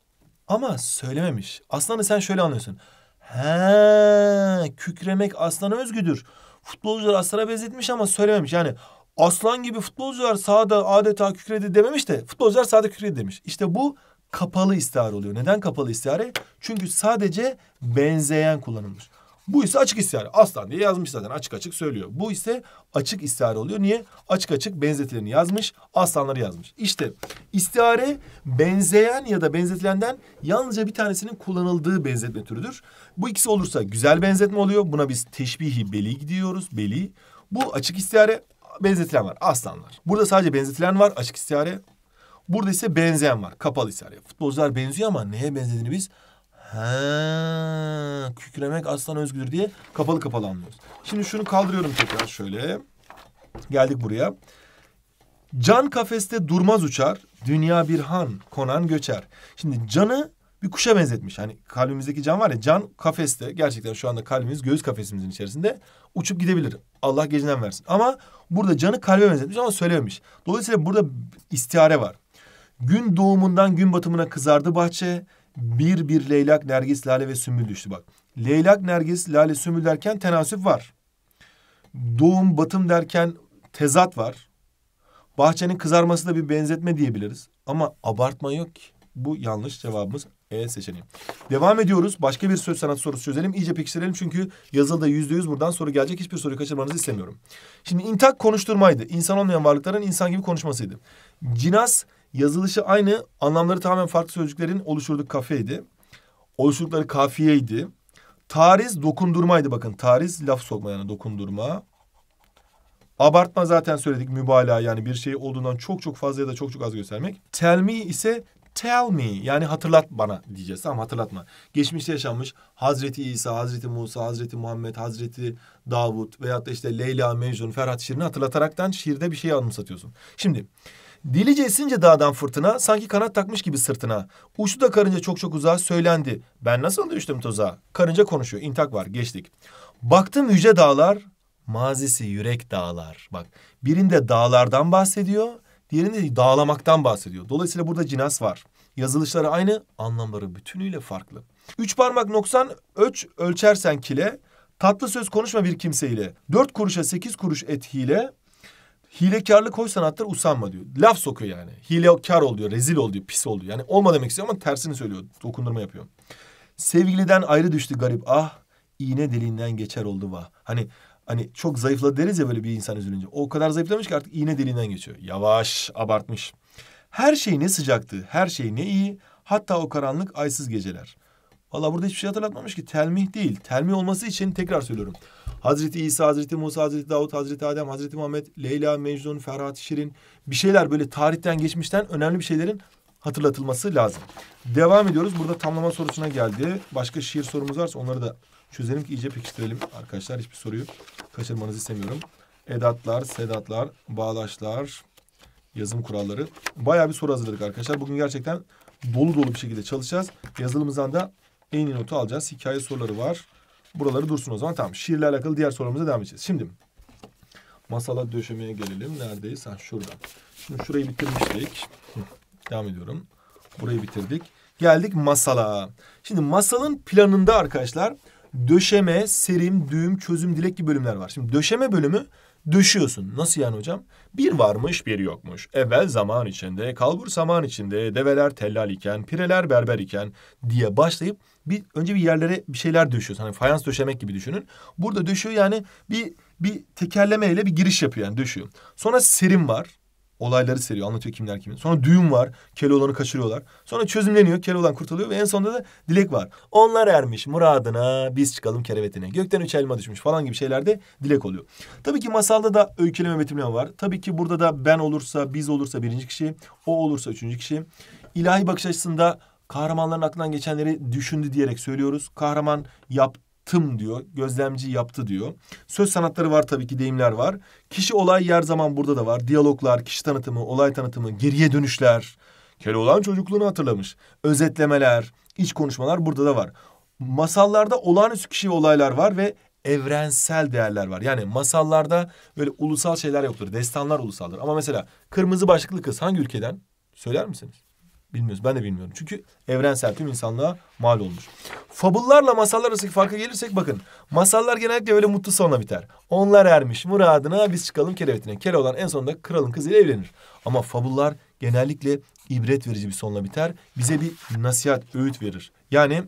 ama söylememiş. Aslanı sen şöyle anlıyorsun. He, kükremek aslana özgüdür. Futbolcuları aslana benzetmiş ama söylememiş. Yani aslan gibi futbolcular sahada adeta kükredi dememiş de futbolcular sahada kükredi demiş. İşte bu kapalı istihare oluyor. Neden kapalı istihare? Çünkü sadece benzeyen kullanılmış. Bu ise açık istihare. Aslan diye yazmış zaten açık açık söylüyor. Bu ise açık istihare oluyor. Niye? Açık açık benzetilerini yazmış, aslanları yazmış. İşte istihare benzeyen ya da benzetilenden yalnızca bir tanesinin kullanıldığı benzetme türüdür. Bu ikisi olursa güzel benzetme oluyor. Buna biz teşbihi beli diyoruz, beli. Bu açık istihare benzetilen var, aslanlar. Burada sadece benzetilen var, açık istihare. Burada ise benzeyen var. kapalı Kapalıhisar. Futbolcular benziyor ama neye benzediğini biz ha kükremek aslan özgüdür diye kapalı kapalı anlıyoruz. Şimdi şunu kaldırıyorum tekrar şöyle. Geldik buraya. Can kafeste durmaz uçar, dünya bir han, konan göçer. Şimdi canı bir kuşa benzetmiş. Hani kalbimizdeki can var ya can kafeste gerçekten şu anda kalbimiz göğüs kafesimizin içerisinde uçup gidebilir. Allah gecinden versin. Ama burada canı kalbe benzetmiş ama söylememiş. Dolayısıyla burada istiare var. Gün doğumundan gün batımına kızardı bahçe. Bir bir leylak, nergis, lale ve sümbül düştü bak. Leylak, nergis, lale, sümbül derken tenasüp var. Doğum, batım derken tezat var. Bahçenin kızarması da bir benzetme diyebiliriz. Ama abartma yok ki. Bu yanlış cevabımız E seçeneği. Devam ediyoruz. Başka bir söz sanat sorusu çözelim. İyice pekiştirelim çünkü yazılıda yüzde yüz buradan soru gelecek. Hiçbir soruyu kaçırmanızı istemiyorum. Şimdi intak konuşturmaydı. İnsan olmayan varlıkların insan gibi konuşmasıydı. Cinas yazılışı aynı anlamları tamamen farklı sözcüklerin oluşturduk kafeydi. Oluşturdukları kafiyeydi. Tariz dokundurmaydı bakın. Tariz laf sokma yani dokundurma. Abartma zaten söyledik mübalağa yani bir şey olduğundan çok çok fazla ya da çok çok az göstermek. Tell me ise tell me yani hatırlat bana diyeceğiz ama hatırlatma. Geçmişte yaşanmış Hazreti İsa, Hazreti Musa, Hazreti Muhammed, Hazreti Davut veyahut da işte Leyla, Mecnun, Ferhat şiirini hatırlataraktan şiirde bir şey anımsatıyorsun. Şimdi Dilice esince dağdan fırtına, sanki kanat takmış gibi sırtına. Uçtu da karınca çok çok uzağa söylendi. Ben nasıl düştüm toza? Karınca konuşuyor, intak var, geçtik. Baktım yüce dağlar, mazisi yürek dağlar. Bak birinde dağlardan bahsediyor, diğerinde dağlamaktan bahsediyor. Dolayısıyla burada cinas var. Yazılışları aynı, anlamları bütünüyle farklı. Üç parmak noksan, ölç ölçersen kile, tatlı söz konuşma bir kimseyle, dört kuruşa sekiz kuruş et hile, Hilekarlık hoş sanattır usanma diyor. Laf sokuyor yani. Hilekar ol diyor, rezil ol diyor, pis ol diyor. Yani olma demek istiyor ama tersini söylüyor. Dokundurma yapıyor. Sevgiliden ayrı düştü garip ah. iğne deliğinden geçer oldu vah. Hani hani çok zayıfladı deriz ya böyle bir insan üzülünce. O kadar zayıflamış ki artık iğne deliğinden geçiyor. Yavaş abartmış. Her şey ne sıcaktı, her şey ne iyi. Hatta o karanlık aysız geceler. Allah burada hiçbir şey hatırlatmamış ki. Telmih değil. Telmih olması için tekrar söylüyorum. Hazreti İsa, Hazreti Musa, Hazreti Davut, Hazreti Adem, Hazreti Muhammed, Leyla, Mecnun, Ferhat, Şirin bir şeyler böyle tarihten geçmişten önemli bir şeylerin hatırlatılması lazım. Devam ediyoruz. Burada tamlama sorusuna geldi. Başka şiir sorumuz varsa onları da çözelim ki iyice pekiştirelim arkadaşlar. Hiçbir soruyu kaçırmanızı istemiyorum. Edatlar, sedatlar, bağlaşlar, yazım kuralları. Bayağı bir soru hazırladık arkadaşlar. Bugün gerçekten dolu dolu bir şekilde çalışacağız. Yazılımızdan da en iyi notu alacağız. Hikaye soruları var. Buraları dursun o zaman. Tamam. Şiirle alakalı diğer sorularımıza devam edeceğiz. Şimdi masala döşemeye gelelim. Neredeyiz? Ha şurada. Şimdi şurayı bitirmiştik. Devam ediyorum. Burayı bitirdik. Geldik masala. Şimdi masalın planında arkadaşlar döşeme, serim, düğüm, çözüm, dilek gibi bölümler var. Şimdi döşeme bölümü düşüyorsun. Nasıl yani hocam? Bir varmış bir yokmuş. Evvel zaman içinde, kalbur zaman içinde, develer tellal iken, pireler berber iken diye başlayıp bir önce bir yerlere bir şeyler düşüyor. Hani fayans döşemek gibi düşünün. Burada düşüyor yani bir bir tekerlemeyle bir giriş yapıyor yani düşüyor. Sonra serim var olayları seriyor. Anlatıyor kimler kimin. Sonra düğün var. Keloğlan'ı kaçırıyorlar. Sonra çözümleniyor. Keloğlan kurtuluyor ve en sonunda da dilek var. Onlar ermiş muradına biz çıkalım kerevetine. Gökten üç elma düşmüş falan gibi şeylerde dilek oluyor. Tabii ki masalda da öyküleme betimleme var. Tabii ki burada da ben olursa biz olursa birinci kişi. O olursa üçüncü kişi. İlahi bakış açısında kahramanların aklından geçenleri düşündü diyerek söylüyoruz. Kahraman yap, yaptım diyor. Gözlemci yaptı diyor. Söz sanatları var tabii ki deyimler var. Kişi olay yer zaman burada da var. Diyaloglar, kişi tanıtımı, olay tanıtımı, geriye dönüşler. Keloğlan çocukluğunu hatırlamış. Özetlemeler, iç konuşmalar burada da var. Masallarda olağanüstü kişi ve olaylar var ve evrensel değerler var. Yani masallarda böyle ulusal şeyler yoktur. Destanlar ulusaldır. Ama mesela kırmızı başlıklı kız hangi ülkeden? Söyler misiniz? Bilmiyoruz. Ben de bilmiyorum. Çünkü evrensel tüm insanlığa mal olmuş. Fabullarla masallar arasındaki farka gelirsek bakın. Masallar genellikle öyle mutlu sonla biter. Onlar ermiş muradına biz çıkalım kerevetine. Kere olan en sonunda kralın kızıyla evlenir. Ama fabullar genellikle ibret verici bir sonla biter. Bize bir nasihat, öğüt verir. Yani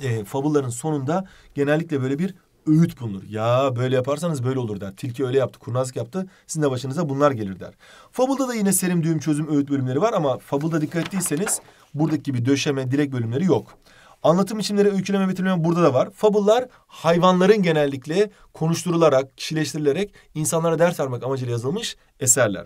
e, fabulların sonunda genellikle böyle bir öğüt bulunur. Ya böyle yaparsanız böyle olur der. Tilki öyle yaptı, kurnazlık yaptı. Sizin de başınıza bunlar gelir der. Fable'da da yine serim, düğüm, çözüm, öğüt bölümleri var ama Fable'da dikkat ettiyseniz buradaki gibi döşeme, direk bölümleri yok. Anlatım biçimleri, öyküleme, betimleme burada da var. Fable'lar hayvanların genellikle konuşturularak, kişileştirilerek insanlara ders vermek amacıyla yazılmış eserler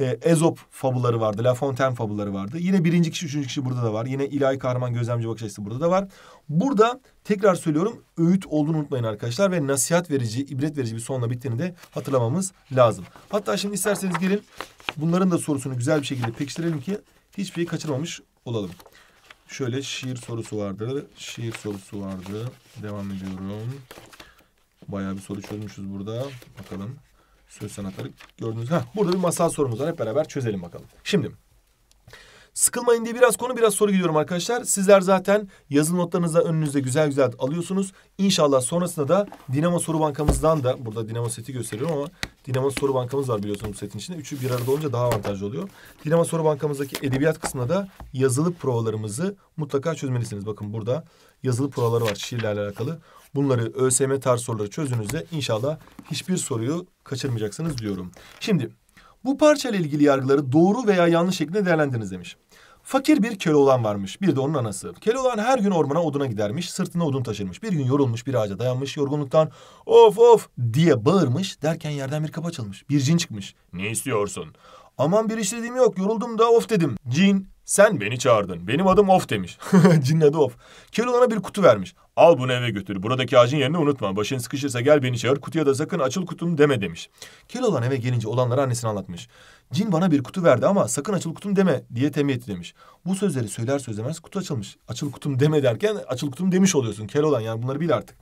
e, ee, Ezop fabuları vardı. La Fontaine fabuları vardı. Yine birinci kişi, üçüncü kişi burada da var. Yine ilahi kahraman gözlemci bakış açısı burada da var. Burada tekrar söylüyorum öğüt olduğunu unutmayın arkadaşlar. Ve nasihat verici, ibret verici bir sonla bittiğini de hatırlamamız lazım. Hatta şimdi isterseniz gelin bunların da sorusunu güzel bir şekilde pekiştirelim ki hiçbir şey kaçırmamış olalım. Şöyle şiir sorusu vardı. Şiir sorusu vardı. Devam ediyorum. Bayağı bir soru çözmüşüz burada. Bakalım. Söz sanatları gördünüz. Ha, burada bir masal sorumuz var. Hep beraber çözelim bakalım. Şimdi Sıkılmayın diye biraz konu biraz soru gidiyorum arkadaşlar. Sizler zaten yazılı notlarınızı önünüzde güzel güzel alıyorsunuz. İnşallah sonrasında da Dinamo Soru Bankamızdan da burada Dinamo seti gösteriyorum ama Dinamo Soru Bankamız var biliyorsunuz bu setin içinde. Üçü bir arada olunca daha avantajlı oluyor. Dinamo Soru Bankamızdaki edebiyat kısmına da yazılı provalarımızı mutlaka çözmelisiniz. Bakın burada yazılı provaları var şiirlerle alakalı. Bunları ÖSM tarz soruları çözdüğünüzde inşallah hiçbir soruyu kaçırmayacaksınız diyorum. Şimdi bu parçayla ilgili yargıları doğru veya yanlış şekilde değerlendiriniz demiş. Fakir bir Keloğlan varmış. Bir de onun anası. Keloğlan her gün ormana oduna gidermiş. Sırtına odun taşırmış. Bir gün yorulmuş bir ağaca dayanmış. Yorgunluktan of of diye bağırmış. Derken yerden bir kapı açılmış. Bir cin çıkmış. Ne istiyorsun? Aman bir işlediğim yok. Yoruldum da of dedim. Cin sen beni çağırdın. Benim adım Of demiş. Cin'in adı Of. Keloğlan'a bir kutu vermiş. Al bunu eve götür. Buradaki ağacın yerini unutma. Başın sıkışırsa gel beni çağır. Kutuya da sakın açıl kutum deme demiş. Keloğlan eve gelince olanları annesine anlatmış. Cin bana bir kutu verdi ama sakın açıl kutum deme diye tembih etti demiş. Bu sözleri söyler söylemez kutu açılmış. Açıl kutum deme derken açıl kutum demiş oluyorsun Keloğlan yani bunları bil artık.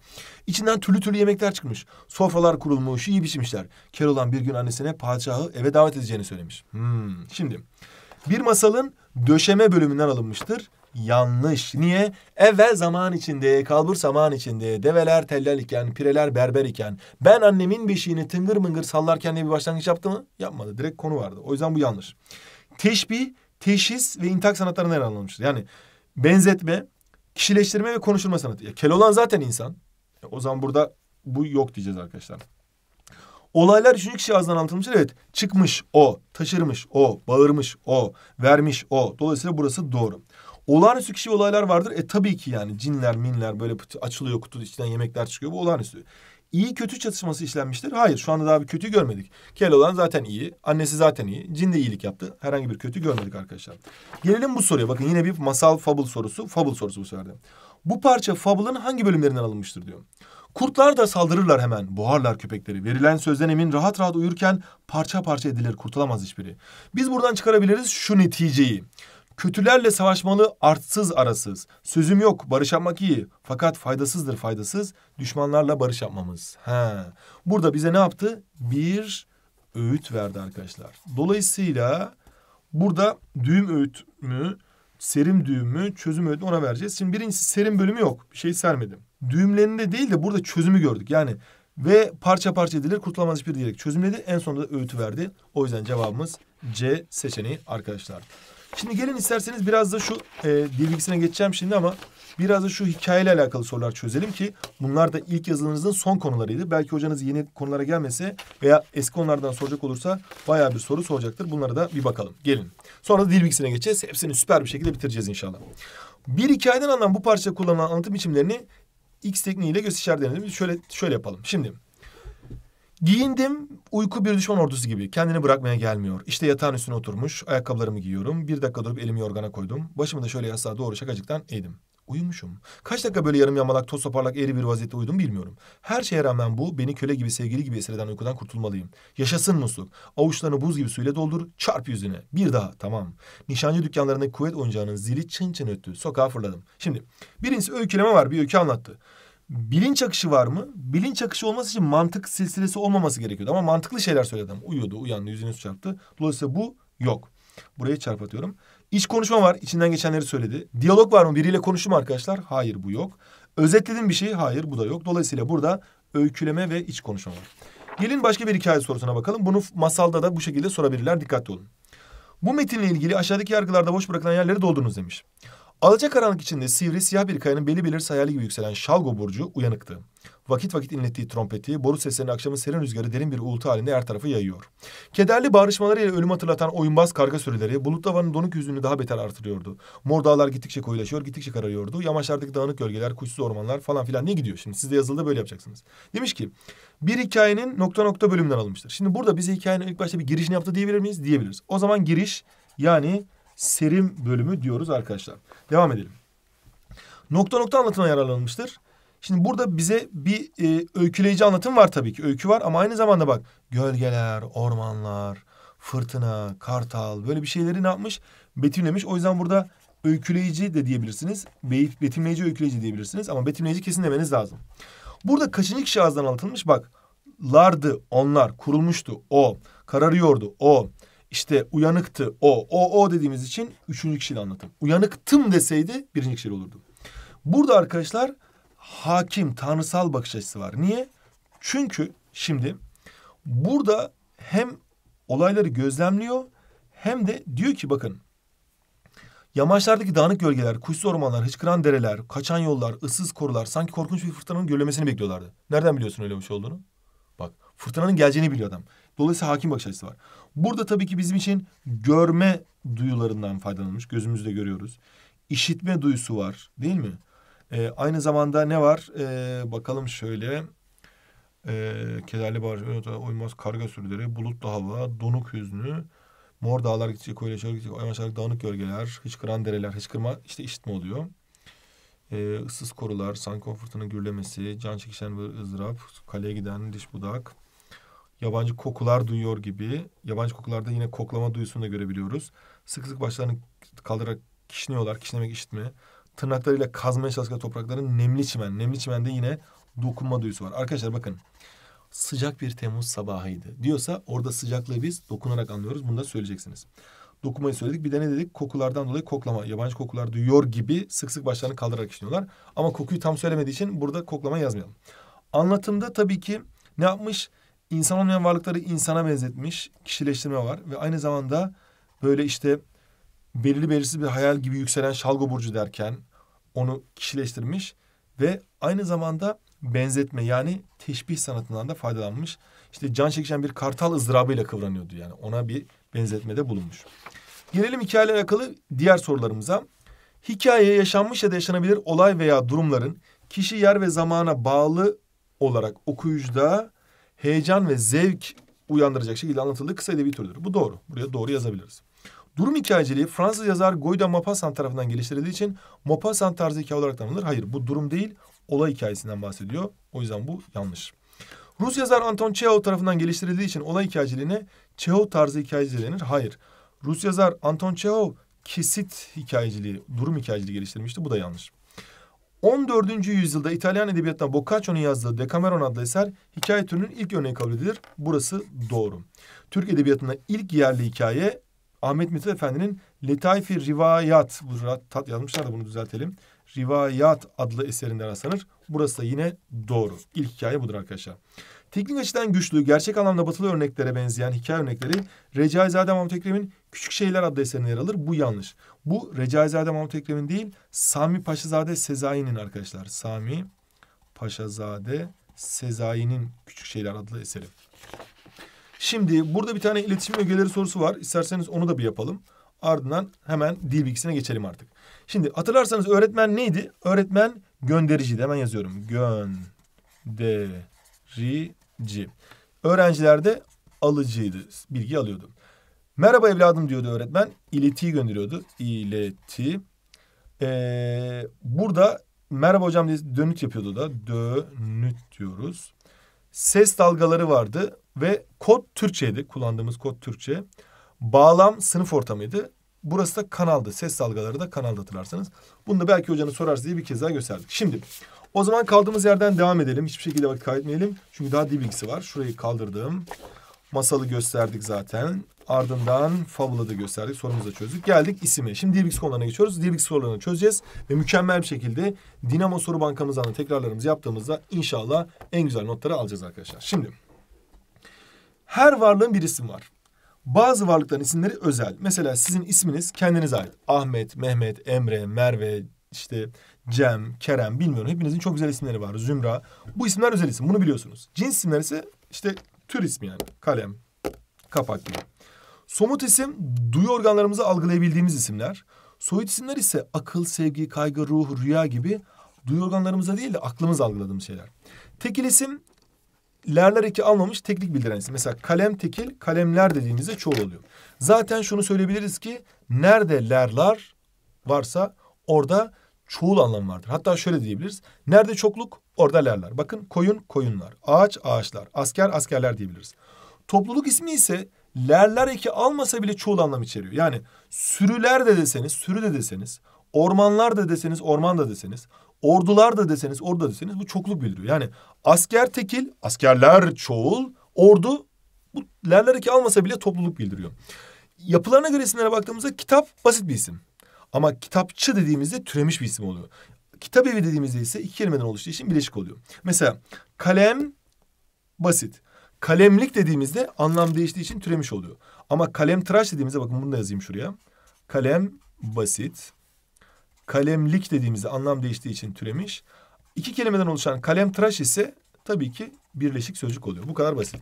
İçinden türlü türlü yemekler çıkmış. Sofralar kurulmuş, iyi biçmişler. Keloğlan bir gün annesine padişahı eve davet edeceğini söylemiş. Hmm. Şimdi bir masalın döşeme bölümünden alınmıştır. Yanlış. Niye? Evvel zaman içinde, kalbur zaman içinde, develer teller iken, pireler berber iken. Ben annemin beşiğini tıngır mıngır sallarken diye bir başlangıç yaptı mı? Yapmadı. Direkt konu vardı. O yüzden bu yanlış. Teşbih, teşhis ve intak sanatlarına yer alınmıştır. Yani benzetme, kişileştirme ve konuşulma sanatı. Ya olan zaten insan. O zaman burada bu yok diyeceğiz arkadaşlar. Olaylar üçüncü kişi ağzından anlatılmıştır. Evet çıkmış o, taşırmış o, bağırmış o, vermiş o. Dolayısıyla burası doğru. Olağanüstü kişi olaylar vardır. E tabii ki yani cinler minler böyle açılıyor kutu içinden yemekler çıkıyor. Bu olağanüstü. İyi kötü çatışması işlenmiştir. Hayır şu anda daha bir kötü görmedik. Keloğlan zaten iyi. Annesi zaten iyi. Cin de iyilik yaptı. Herhangi bir kötü görmedik arkadaşlar. Gelelim bu soruya. Bakın yine bir masal fable sorusu. Fable sorusu bu sefer de. Bu parça fable'ın hangi bölümlerinden alınmıştır diyor. Kurtlar da saldırırlar hemen. Boğarlar köpekleri. Verilen sözden emin rahat rahat uyurken parça parça edilir. Kurtulamaz hiçbiri. Biz buradan çıkarabiliriz şu neticeyi. Kötülerle savaşmalı artsız arasız. Sözüm yok barış yapmak iyi. Fakat faydasızdır faydasız düşmanlarla barış yapmamız. He. Burada bize ne yaptı? Bir öğüt verdi arkadaşlar. Dolayısıyla burada düğüm öğüt mü, serim düğümü, çözüm öğüt mü ona vereceğiz. Şimdi birincisi serim bölümü yok. Bir şey sermedim düğümlerinde değil de burada çözümü gördük. Yani ve parça parça edilir kurtulamaz hiçbir diyerek çözümledi. En sonunda öğütü verdi. O yüzden cevabımız C seçeneği arkadaşlar. Şimdi gelin isterseniz biraz da şu e, dil bilgisine geçeceğim şimdi ama biraz da şu hikayeyle alakalı sorular çözelim ki bunlar da ilk yazılımınızın son konularıydı. Belki hocanız yeni konulara gelmese veya eski konulardan soracak olursa baya bir soru soracaktır. Bunlara da bir bakalım. Gelin. Sonra da dil bilgisine geçeceğiz. Hepsini süper bir şekilde bitireceğiz inşallah. Bir hikayeden alınan bu parça kullanılan anlatım biçimlerini X tekniğiyle göz işareti denedim. Şöyle, şöyle yapalım. Şimdi Giyindim uyku bir düşman ordusu gibi kendini bırakmaya gelmiyor. İşte yatağın üstüne oturmuş ayakkabılarımı giyiyorum. Bir dakika durup elimi yorgana koydum. Başımı da şöyle yastığa doğru şakacıktan eğdim. Uyumuşum. Kaç dakika böyle yarım yamalak, toz toparlak, eğri bir vaziyette uyudum bilmiyorum. Her şeye rağmen bu beni köle gibi, sevgili gibi esireden uykudan kurtulmalıyım. Yaşasın musluk. Avuçlarını buz gibi suyla doldur, çarp yüzüne. Bir daha, tamam. Nişancı dükkanlarındaki kuvvet oyuncağının zili çın çın öttü. Sokağa fırladım. Şimdi birincisi öyküleme var, bir öykü anlattı. Bilinç akışı var mı? Bilinç akışı olması için mantık silsilesi olmaması gerekiyordu. Ama mantıklı şeyler söyledim. Uyuyordu, uyandı, yüzünü çarptı. Dolayısıyla bu yok. Burayı çarpatıyorum. İç konuşma var. İçinden geçenleri söyledi. Diyalog var mı? Biriyle konuştum arkadaşlar. Hayır bu yok. Özetledim bir şeyi. Hayır bu da yok. Dolayısıyla burada öyküleme ve iç konuşma var. Gelin başka bir hikaye sorusuna bakalım. Bunu masalda da bu şekilde sorabilirler. Dikkatli olun. Bu metinle ilgili aşağıdaki yargılarda boş bırakılan yerleri doldurunuz demiş. Alacakaranlık içinde sivri siyah bir kayanın beli belirsiz hayali gibi yükselen Şalgo Burcu uyanıktı vakit vakit inlettiği trompeti, boru seslerini, akşamın serin rüzgarı derin bir uğultu halinde her tarafı yayıyor. Kederli bağrışmalarıyla ölüm hatırlatan oyunbaz karga sürüleri bulutlu havanın donuk yüzünü daha beter artırıyordu. Mor dağlar gittikçe koyulaşıyor, gittikçe kararıyordu. Yamaçlardaki dağınık gölgeler, kuşsuz ormanlar falan filan ne gidiyor şimdi? Sizde yazıldı böyle yapacaksınız. Demiş ki bir hikayenin nokta nokta bölümden alınmıştır. Şimdi burada bize hikayenin ilk başta bir girişini yaptı diyebilir miyiz? Diyebiliriz. O zaman giriş yani serim bölümü diyoruz arkadaşlar. Devam edelim. Nokta nokta anlatıma yararlanmıştır. Şimdi burada bize bir e, öyküleyici anlatım var tabii ki. Öykü var ama aynı zamanda bak gölgeler, ormanlar, fırtına, kartal böyle bir şeyleri ne yapmış? Betimlemiş. O yüzden burada öyküleyici de diyebilirsiniz. Betimleyici, öyküleyici diyebilirsiniz. Ama betimleyici kesin demeniz lazım. Burada kaçıncı kişi ağızdan anlatılmış? Bak lardı onlar, kurulmuştu o, kararıyordu o, işte uyanıktı o, o, o dediğimiz için üçüncü kişiyle anlatım. Uyanıktım deseydi birinci kişiyle olurdu. Burada arkadaşlar hakim tanrısal bakış açısı var. Niye? Çünkü şimdi burada hem olayları gözlemliyor hem de diyor ki bakın Yamaçlardaki dağınık gölgeler, kuşsuz ormanlar, hıçkıran dereler, kaçan yollar, ıssız korular sanki korkunç bir fırtınanın göllemesini bekliyorlardı. Nereden biliyorsun öyle bir şey olduğunu? Bak fırtınanın geleceğini biliyor adam. Dolayısıyla hakim bakış açısı var. Burada tabii ki bizim için görme duyularından faydalanmış. Gözümüzde görüyoruz. İşitme duyusu var değil mi? E, aynı zamanda ne var? E, bakalım şöyle. E, ee, kederli barış, uymaz karga sürüleri, bulutlu hava, donuk hüznü, mor dağlar gidecek, koyla çöl gidecek, oymaçlar dağınık gölgeler, hıçkıran dereler, hıçkırma işte işitme oluyor. E, ıssız korular, sanki o fırtına gürlemesi, can çekişen bir ızdırap, kaleye giden diş budak, yabancı kokular duyuyor gibi. Yabancı kokularda yine koklama duyusunu da görebiliyoruz. Sık sık başlarını kaldırarak kişniyorlar, kişnemek işitme tırnaklarıyla kazmaya çalıştıkları toprakların nemli çimen. Nemli çimende yine dokunma duyusu var. Arkadaşlar bakın sıcak bir Temmuz sabahıydı diyorsa orada sıcaklığı biz dokunarak anlıyoruz. Bunu da söyleyeceksiniz. Dokunmayı söyledik. Bir de ne dedik? Kokulardan dolayı koklama. Yabancı kokular duyuyor gibi sık sık başlarını kaldırarak işliyorlar. Ama kokuyu tam söylemediği için burada koklama yazmayalım. Anlatımda tabii ki ne yapmış? İnsan olmayan varlıkları insana benzetmiş. Kişileştirme var. Ve aynı zamanda böyle işte belirli belirsiz bir hayal gibi yükselen şalgo burcu derken onu kişileştirmiş ve aynı zamanda benzetme yani teşbih sanatından da faydalanmış. İşte can çekişen bir kartal ızdırabıyla kıvranıyordu yani ona bir benzetmede bulunmuş. Gelelim hikayeyle alakalı diğer sorularımıza. Hikayeye yaşanmış ya da yaşanabilir olay veya durumların kişi yer ve zamana bağlı olarak okuyucuda heyecan ve zevk uyandıracak şekilde anlatıldığı kısa edebi türdür. Bu doğru. Buraya doğru yazabiliriz. Durum hikayeciliği Fransız yazar Guy de Maupassant tarafından geliştirildiği için Maupassant tarzı hikaye olarak tanınır. Hayır bu durum değil olay hikayesinden bahsediyor. O yüzden bu yanlış. Rus yazar Anton Çehov tarafından geliştirildiği için olay hikayeciliğine Çehov tarzı hikayeciliği denir. Hayır. Rus yazar Anton Çehov kesit hikayeciliği, durum hikayeciliği geliştirmişti. Bu da yanlış. 14. yüzyılda İtalyan edebiyatında Boccaccio'nun yazdığı Decameron adlı eser hikaye türünün ilk örneği kabul edilir. Burası doğru. Türk edebiyatında ilk yerli hikaye Ahmet Mithat Efendi'nin Letaifi Rivayat, bu tat yazmışlar da bunu düzeltelim. Rivayat adlı eserinde rastlanır. Burası da yine doğru. İlk hikaye budur arkadaşlar. Teknik açıdan güçlü, gerçek anlamda batılı örneklere benzeyen hikaye örnekleri Recaizade Mahmut Ekrem'in Küçük Şeyler adlı eserine yer alır. Bu yanlış. Bu Recaizade Mahmut Ekrem'in değil, Sami Paşazade Sezai'nin arkadaşlar. Sami Paşazade Sezai'nin Küçük Şeyler adlı eseri. Şimdi burada bir tane iletişim ögeleri sorusu var. İsterseniz onu da bir yapalım. Ardından hemen dil bilgisine geçelim artık. Şimdi hatırlarsanız öğretmen neydi? Öğretmen göndericiydi. Hemen yazıyorum. Gönderici. Öğrenciler de alıcıydı. Bilgi alıyordu. Merhaba evladım diyordu öğretmen. İletiyi gönderiyordu. İleti. Ee, burada merhaba hocam diye dönüt yapıyordu da. Dönüt diyoruz ses dalgaları vardı ve kod Türkçeydi. Kullandığımız kod Türkçe. Bağlam sınıf ortamıydı. Burası da kanaldı. Ses dalgaları da kanaldı hatırlarsanız. Bunu da belki hocanız sorarsa diye bir kez daha gösterdik. Şimdi o zaman kaldığımız yerden devam edelim. Hiçbir şekilde vakit kaybetmeyelim. Çünkü daha dil bilgisi var. Şurayı kaldırdım. Masalı gösterdik zaten. Ardından Fable'ı da gösterdik. Sorumuzu da çözdük. Geldik isime. Şimdi DBX konularına geçiyoruz. DBX sorularını çözeceğiz. Ve mükemmel bir şekilde Dinamo soru bankamızdan tekrarlarımızı yaptığımızda inşallah en güzel notları alacağız arkadaşlar. Şimdi her varlığın bir isim var. Bazı varlıkların isimleri özel. Mesela sizin isminiz kendinize ait. Ahmet, Mehmet, Emre, Merve, işte Cem, Kerem bilmiyorum. Hepinizin çok güzel isimleri var. Zümra. Bu isimler özel isim. Bunu biliyorsunuz. Cins isimler ise işte tür ismi yani. Kalem, kapak gibi. Somut isim duyu organlarımızı algılayabildiğimiz isimler. Soyut isimler ise akıl, sevgi, kaygı, ruh, rüya gibi duyu organlarımıza değil de aklımız algıladığımız şeyler. Tekil isim lerler eki almamış teklik bildiren isim. Mesela kalem tekil, kalemler dediğimizde çoğul oluyor. Zaten şunu söyleyebiliriz ki nerede lerlar varsa orada çoğul anlam vardır. Hatta şöyle diyebiliriz. Nerede çokluk orada lerler. Bakın koyun koyunlar, ağaç ağaçlar, asker askerler diyebiliriz. Topluluk ismi ise lerler eki almasa bile çoğul anlam içeriyor. Yani sürüler de deseniz, sürü de deseniz, ormanlar da deseniz, orman da deseniz, ordular da deseniz, ordu da deseniz bu çokluk bildiriyor. Yani asker tekil, askerler çoğul, ordu bu lerler eki almasa bile topluluk bildiriyor. Yapılarına göre isimlere baktığımızda kitap basit bir isim. Ama kitapçı dediğimizde türemiş bir isim oluyor. Kitap evi dediğimizde ise iki kelimeden oluştuğu için bileşik oluyor. Mesela kalem basit. Kalemlik dediğimizde anlam değiştiği için türemiş oluyor. Ama kalem tıraş dediğimizde bakın bunu da yazayım şuraya. Kalem basit. Kalemlik dediğimizde anlam değiştiği için türemiş. İki kelimeden oluşan kalem tıraş ise tabii ki birleşik sözcük oluyor. Bu kadar basit.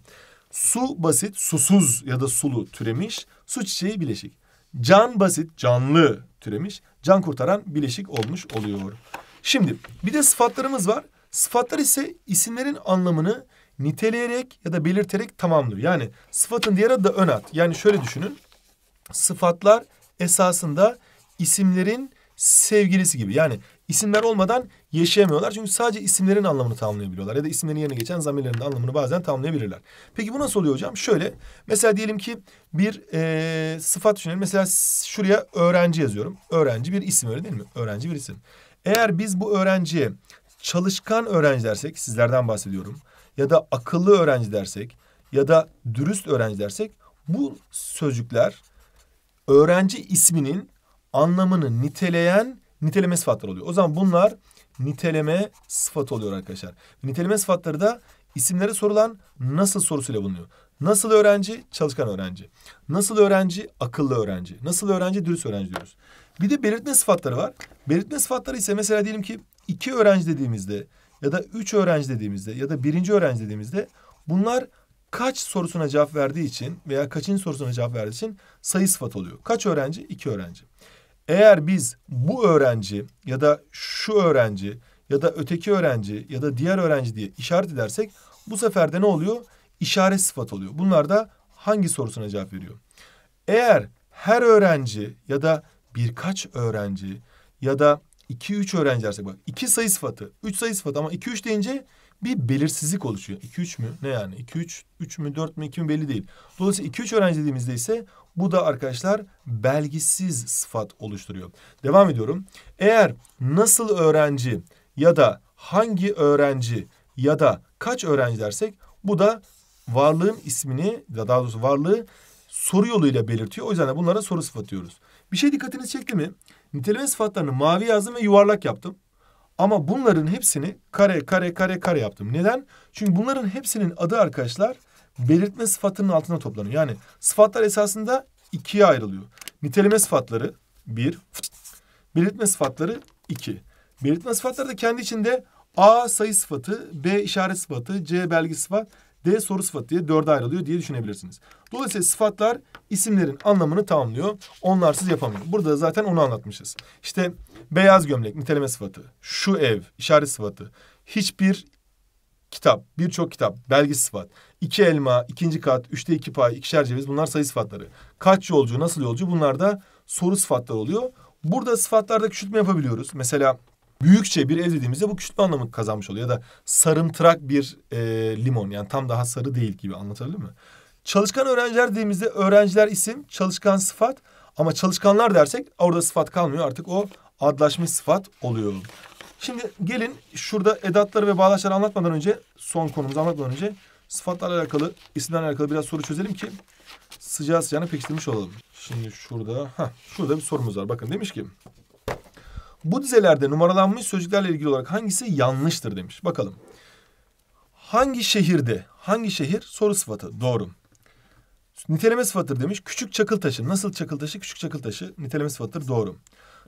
Su basit, susuz ya da sulu türemiş. Su çiçeği bileşik. Can basit, canlı türemiş. Can kurtaran bileşik olmuş oluyor. Şimdi bir de sıfatlarımız var. Sıfatlar ise isimlerin anlamını niteleyerek ya da belirterek tamamlıyor. Yani sıfatın diğer adı da ön ad. Yani şöyle düşünün. Sıfatlar esasında isimlerin sevgilisi gibi. Yani isimler olmadan yaşayamıyorlar. Çünkü sadece isimlerin anlamını tamamlayabiliyorlar. Ya da isimlerin yerine geçen zamirlerin de anlamını bazen tamamlayabilirler. Peki bu nasıl oluyor hocam? Şöyle. Mesela diyelim ki bir e, sıfat düşünelim. Mesela şuraya öğrenci yazıyorum. Öğrenci bir isim öyle değil mi? Öğrenci bir isim. Eğer biz bu öğrenciye çalışkan öğrenci dersek sizlerden bahsediyorum ya da akıllı öğrenci dersek ya da dürüst öğrenci dersek bu sözcükler öğrenci isminin anlamını niteleyen niteleme sıfatları oluyor. O zaman bunlar niteleme sıfatı oluyor arkadaşlar. Niteleme sıfatları da isimlere sorulan nasıl sorusuyla bulunuyor. Nasıl öğrenci? Çalışkan öğrenci. Nasıl öğrenci? Akıllı öğrenci. Nasıl öğrenci? Dürüst öğrenci diyoruz. Bir de belirtme sıfatları var. Belirtme sıfatları ise mesela diyelim ki iki öğrenci dediğimizde ya da üç öğrenci dediğimizde ya da birinci öğrenci dediğimizde bunlar kaç sorusuna cevap verdiği için veya kaçın sorusuna cevap verdiği için sayı sıfat oluyor. Kaç öğrenci? İki öğrenci. Eğer biz bu öğrenci ya da şu öğrenci ya da öteki öğrenci ya da diğer öğrenci diye işaret edersek bu sefer de ne oluyor? İşaret sıfat oluyor. Bunlar da hangi sorusuna cevap veriyor? Eğer her öğrenci ya da birkaç öğrenci ya da 2 3 öğrenci dersek bak. 2 sayı sıfatı, 3 sayı sıfatı ama 2 3 deyince bir belirsizlik oluşuyor. 2 3 mü? Ne yani? 2 3 3 mü 4 mü 2 mi belli değil. Dolayısıyla 2 3 öğrenci dediğimizde ise bu da arkadaşlar belgisiz sıfat oluşturuyor. Devam ediyorum. Eğer nasıl öğrenci ya da hangi öğrenci ya da kaç öğrenci dersek bu da varlığın ismini ya daha doğrusu varlığı soru yoluyla belirtiyor. O yüzden de bunlara soru sıfatı diyoruz. Bir şey dikkatinizi çekti mi? Niteleme sıfatlarını mavi yazdım ve yuvarlak yaptım. Ama bunların hepsini kare kare kare kare yaptım. Neden? Çünkü bunların hepsinin adı arkadaşlar belirtme sıfatının altına toplanıyor. Yani sıfatlar esasında ikiye ayrılıyor. Niteleme sıfatları bir, belirtme sıfatları iki. Belirtme sıfatları da kendi içinde A sayı sıfatı, B işaret sıfatı, C belge sıfat D soru sıfatı diye dörde ayrılıyor diye düşünebilirsiniz. Dolayısıyla sıfatlar isimlerin anlamını tamamlıyor. Onlarsız yapamıyor. Burada zaten onu anlatmışız. İşte beyaz gömlek niteleme sıfatı, şu ev işaret sıfatı, hiçbir kitap, birçok kitap, belge sıfat, iki elma, ikinci kat, üçte iki pay, ikişer ceviz bunlar sayı sıfatları. Kaç yolcu, nasıl yolcu bunlar da soru sıfatları oluyor. Burada sıfatlarda küçültme yapabiliyoruz. Mesela büyükçe bir ev dediğimizde bu küçültme anlamı kazanmış oluyor. Ya da sarımtırak bir e, limon yani tam daha sarı değil gibi anlatabildim mi? Çalışkan öğrenciler dediğimizde öğrenciler isim, çalışkan sıfat ama çalışkanlar dersek orada sıfat kalmıyor artık o adlaşmış sıfat oluyor. Şimdi gelin şurada edatları ve bağlaçları anlatmadan önce son konumuzu anlatmadan önce sıfatlarla alakalı, isimlerle alakalı biraz soru çözelim ki sıcağı sıcağına pekiştirmiş olalım. Şimdi şurada, heh, şurada bir sorumuz var. Bakın demiş ki bu dizelerde numaralanmış sözcüklerle ilgili olarak hangisi yanlıştır demiş. Bakalım. Hangi şehirde? Hangi şehir? Soru sıfatı. Doğru. Niteleme sıfatı demiş. Küçük çakıl taşı. Nasıl çakıl taşı? Küçük çakıl taşı. Niteleme sıfatı. Doğru.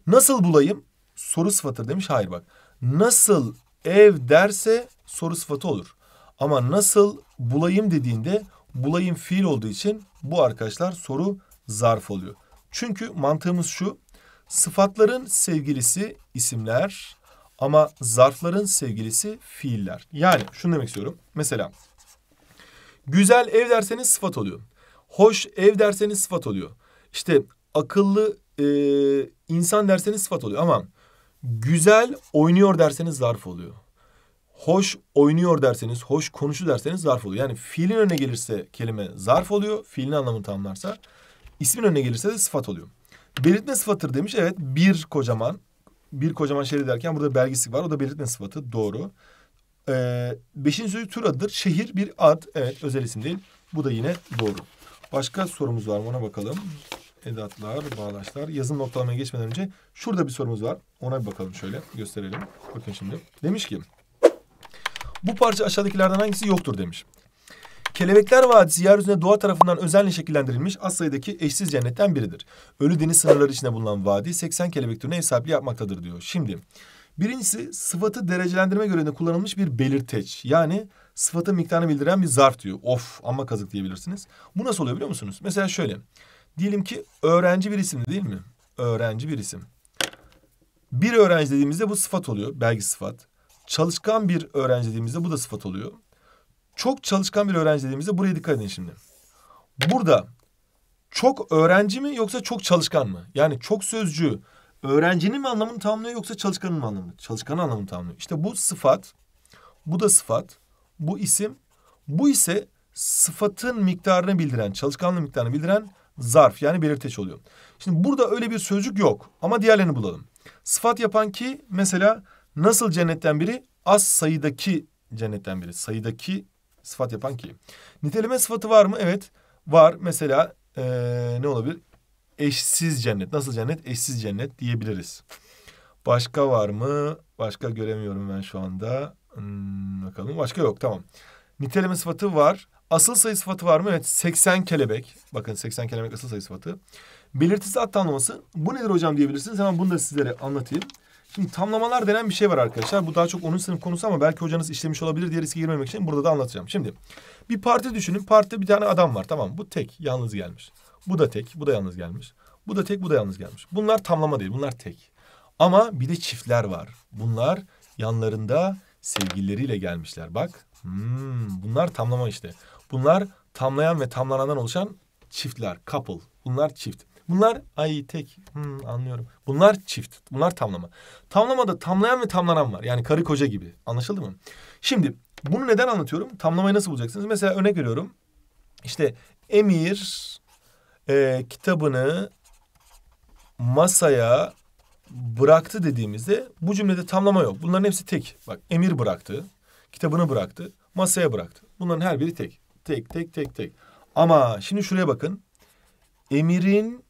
Nasıl bulayım? Soru sıfatı demiş. Hayır bak. Nasıl ev derse soru sıfatı olur. Ama nasıl bulayım dediğinde bulayım fiil olduğu için bu arkadaşlar soru zarf oluyor. Çünkü mantığımız şu. Sıfatların sevgilisi isimler ama zarfların sevgilisi fiiller. Yani şunu demek istiyorum. Mesela güzel ev derseniz sıfat oluyor. Hoş ev derseniz sıfat oluyor. İşte akıllı e, insan derseniz sıfat oluyor ama güzel oynuyor derseniz zarf oluyor. Hoş oynuyor derseniz, hoş konuşu derseniz zarf oluyor. Yani fiilin önüne gelirse kelime zarf oluyor. Fiilin anlamını tamamlarsa. ismin önüne gelirse de sıfat oluyor. Belirtme sıfatı demiş. Evet bir kocaman. Bir kocaman şehir derken burada belgesi var. O da belirtme sıfatı. Doğru. Ee, beşinci sözü tür adıdır. Şehir bir ad. Evet özel isim değil. Bu da yine doğru. Başka sorumuz var mı ona bakalım. Edatlar, bağlaçlar. Yazın noktalamaya geçmeden önce şurada bir sorumuz var. Ona bir bakalım şöyle gösterelim. Bakın şimdi. Demiş ki bu parça aşağıdakilerden hangisi yoktur demiş. Kelebekler Vadisi yeryüzüne doğa tarafından özenle şekillendirilmiş az sayıdaki eşsiz cennetten biridir. Ölü deniz sınırları içinde bulunan vadi 80 kelebek türüne ev sahipliği yapmaktadır diyor. Şimdi birincisi sıfatı derecelendirme görevinde kullanılmış bir belirteç. Yani sıfatı miktarını bildiren bir zarf diyor. Of ama kazık diyebilirsiniz. Bu nasıl oluyor biliyor musunuz? Mesela şöyle. Diyelim ki öğrenci bir isim değil mi? Öğrenci bir isim. Bir öğrenci dediğimizde bu sıfat oluyor. Belgi sıfat. Çalışkan bir öğrenci dediğimizde bu da sıfat oluyor çok çalışkan bir öğrenci dediğimizde buraya dikkat edin şimdi. Burada çok öğrenci mi yoksa çok çalışkan mı? Yani çok sözcü öğrencinin mi anlamını tamamlıyor yoksa çalışkanın mı anlamını? Çalışkanın anlamını tamamlıyor. İşte bu sıfat, bu da sıfat, bu isim, bu ise sıfatın miktarını bildiren, çalışkanlığın miktarını bildiren zarf yani belirteç oluyor. Şimdi burada öyle bir sözcük yok ama diğerlerini bulalım. Sıfat yapan ki mesela nasıl cennetten biri az sayıdaki cennetten biri. Sayıdaki sıfat yapan ki. Niteleme sıfatı var mı? Evet var. Mesela ee, ne olabilir? Eşsiz cennet. Nasıl cennet? Eşsiz cennet diyebiliriz. Başka var mı? Başka göremiyorum ben şu anda. Hmm, bakalım başka yok tamam. Niteleme sıfatı var. Asıl sayı sıfatı var mı? Evet 80 kelebek. Bakın 80 kelebek asıl sayı sıfatı. Belirtisi at tanımlaması. Bu nedir hocam diyebilirsiniz. Hemen bunu da sizlere anlatayım. Şimdi tamlamalar denen bir şey var arkadaşlar. Bu daha çok onun sınıf konusu ama belki hocanız işlemiş olabilir diye riske girmemek için burada da anlatacağım. Şimdi bir parti düşünün. Partide bir tane adam var tamam Bu tek yalnız gelmiş. Bu da tek, bu da yalnız gelmiş. Bu da tek, bu da yalnız gelmiş. Bunlar tamlama değil, bunlar tek. Ama bir de çiftler var. Bunlar yanlarında sevgilileriyle gelmişler. Bak, hmm, bunlar tamlama işte. Bunlar tamlayan ve tamlanandan oluşan çiftler, couple. Bunlar çift. Bunlar ay tek hmm, anlıyorum. Bunlar çift. Bunlar tamlama. Tamlamada tamlayan ve tamlanan var. Yani karı koca gibi. Anlaşıldı mı? Şimdi bunu neden anlatıyorum? Tamlamayı nasıl bulacaksınız? Mesela örnek veriyorum. İşte Emir e, kitabını masaya bıraktı dediğimizde bu cümlede tamlama yok. Bunların hepsi tek. Bak Emir bıraktı, kitabını bıraktı, masaya bıraktı. Bunların her biri tek. Tek tek tek tek. Ama şimdi şuraya bakın. Emir'in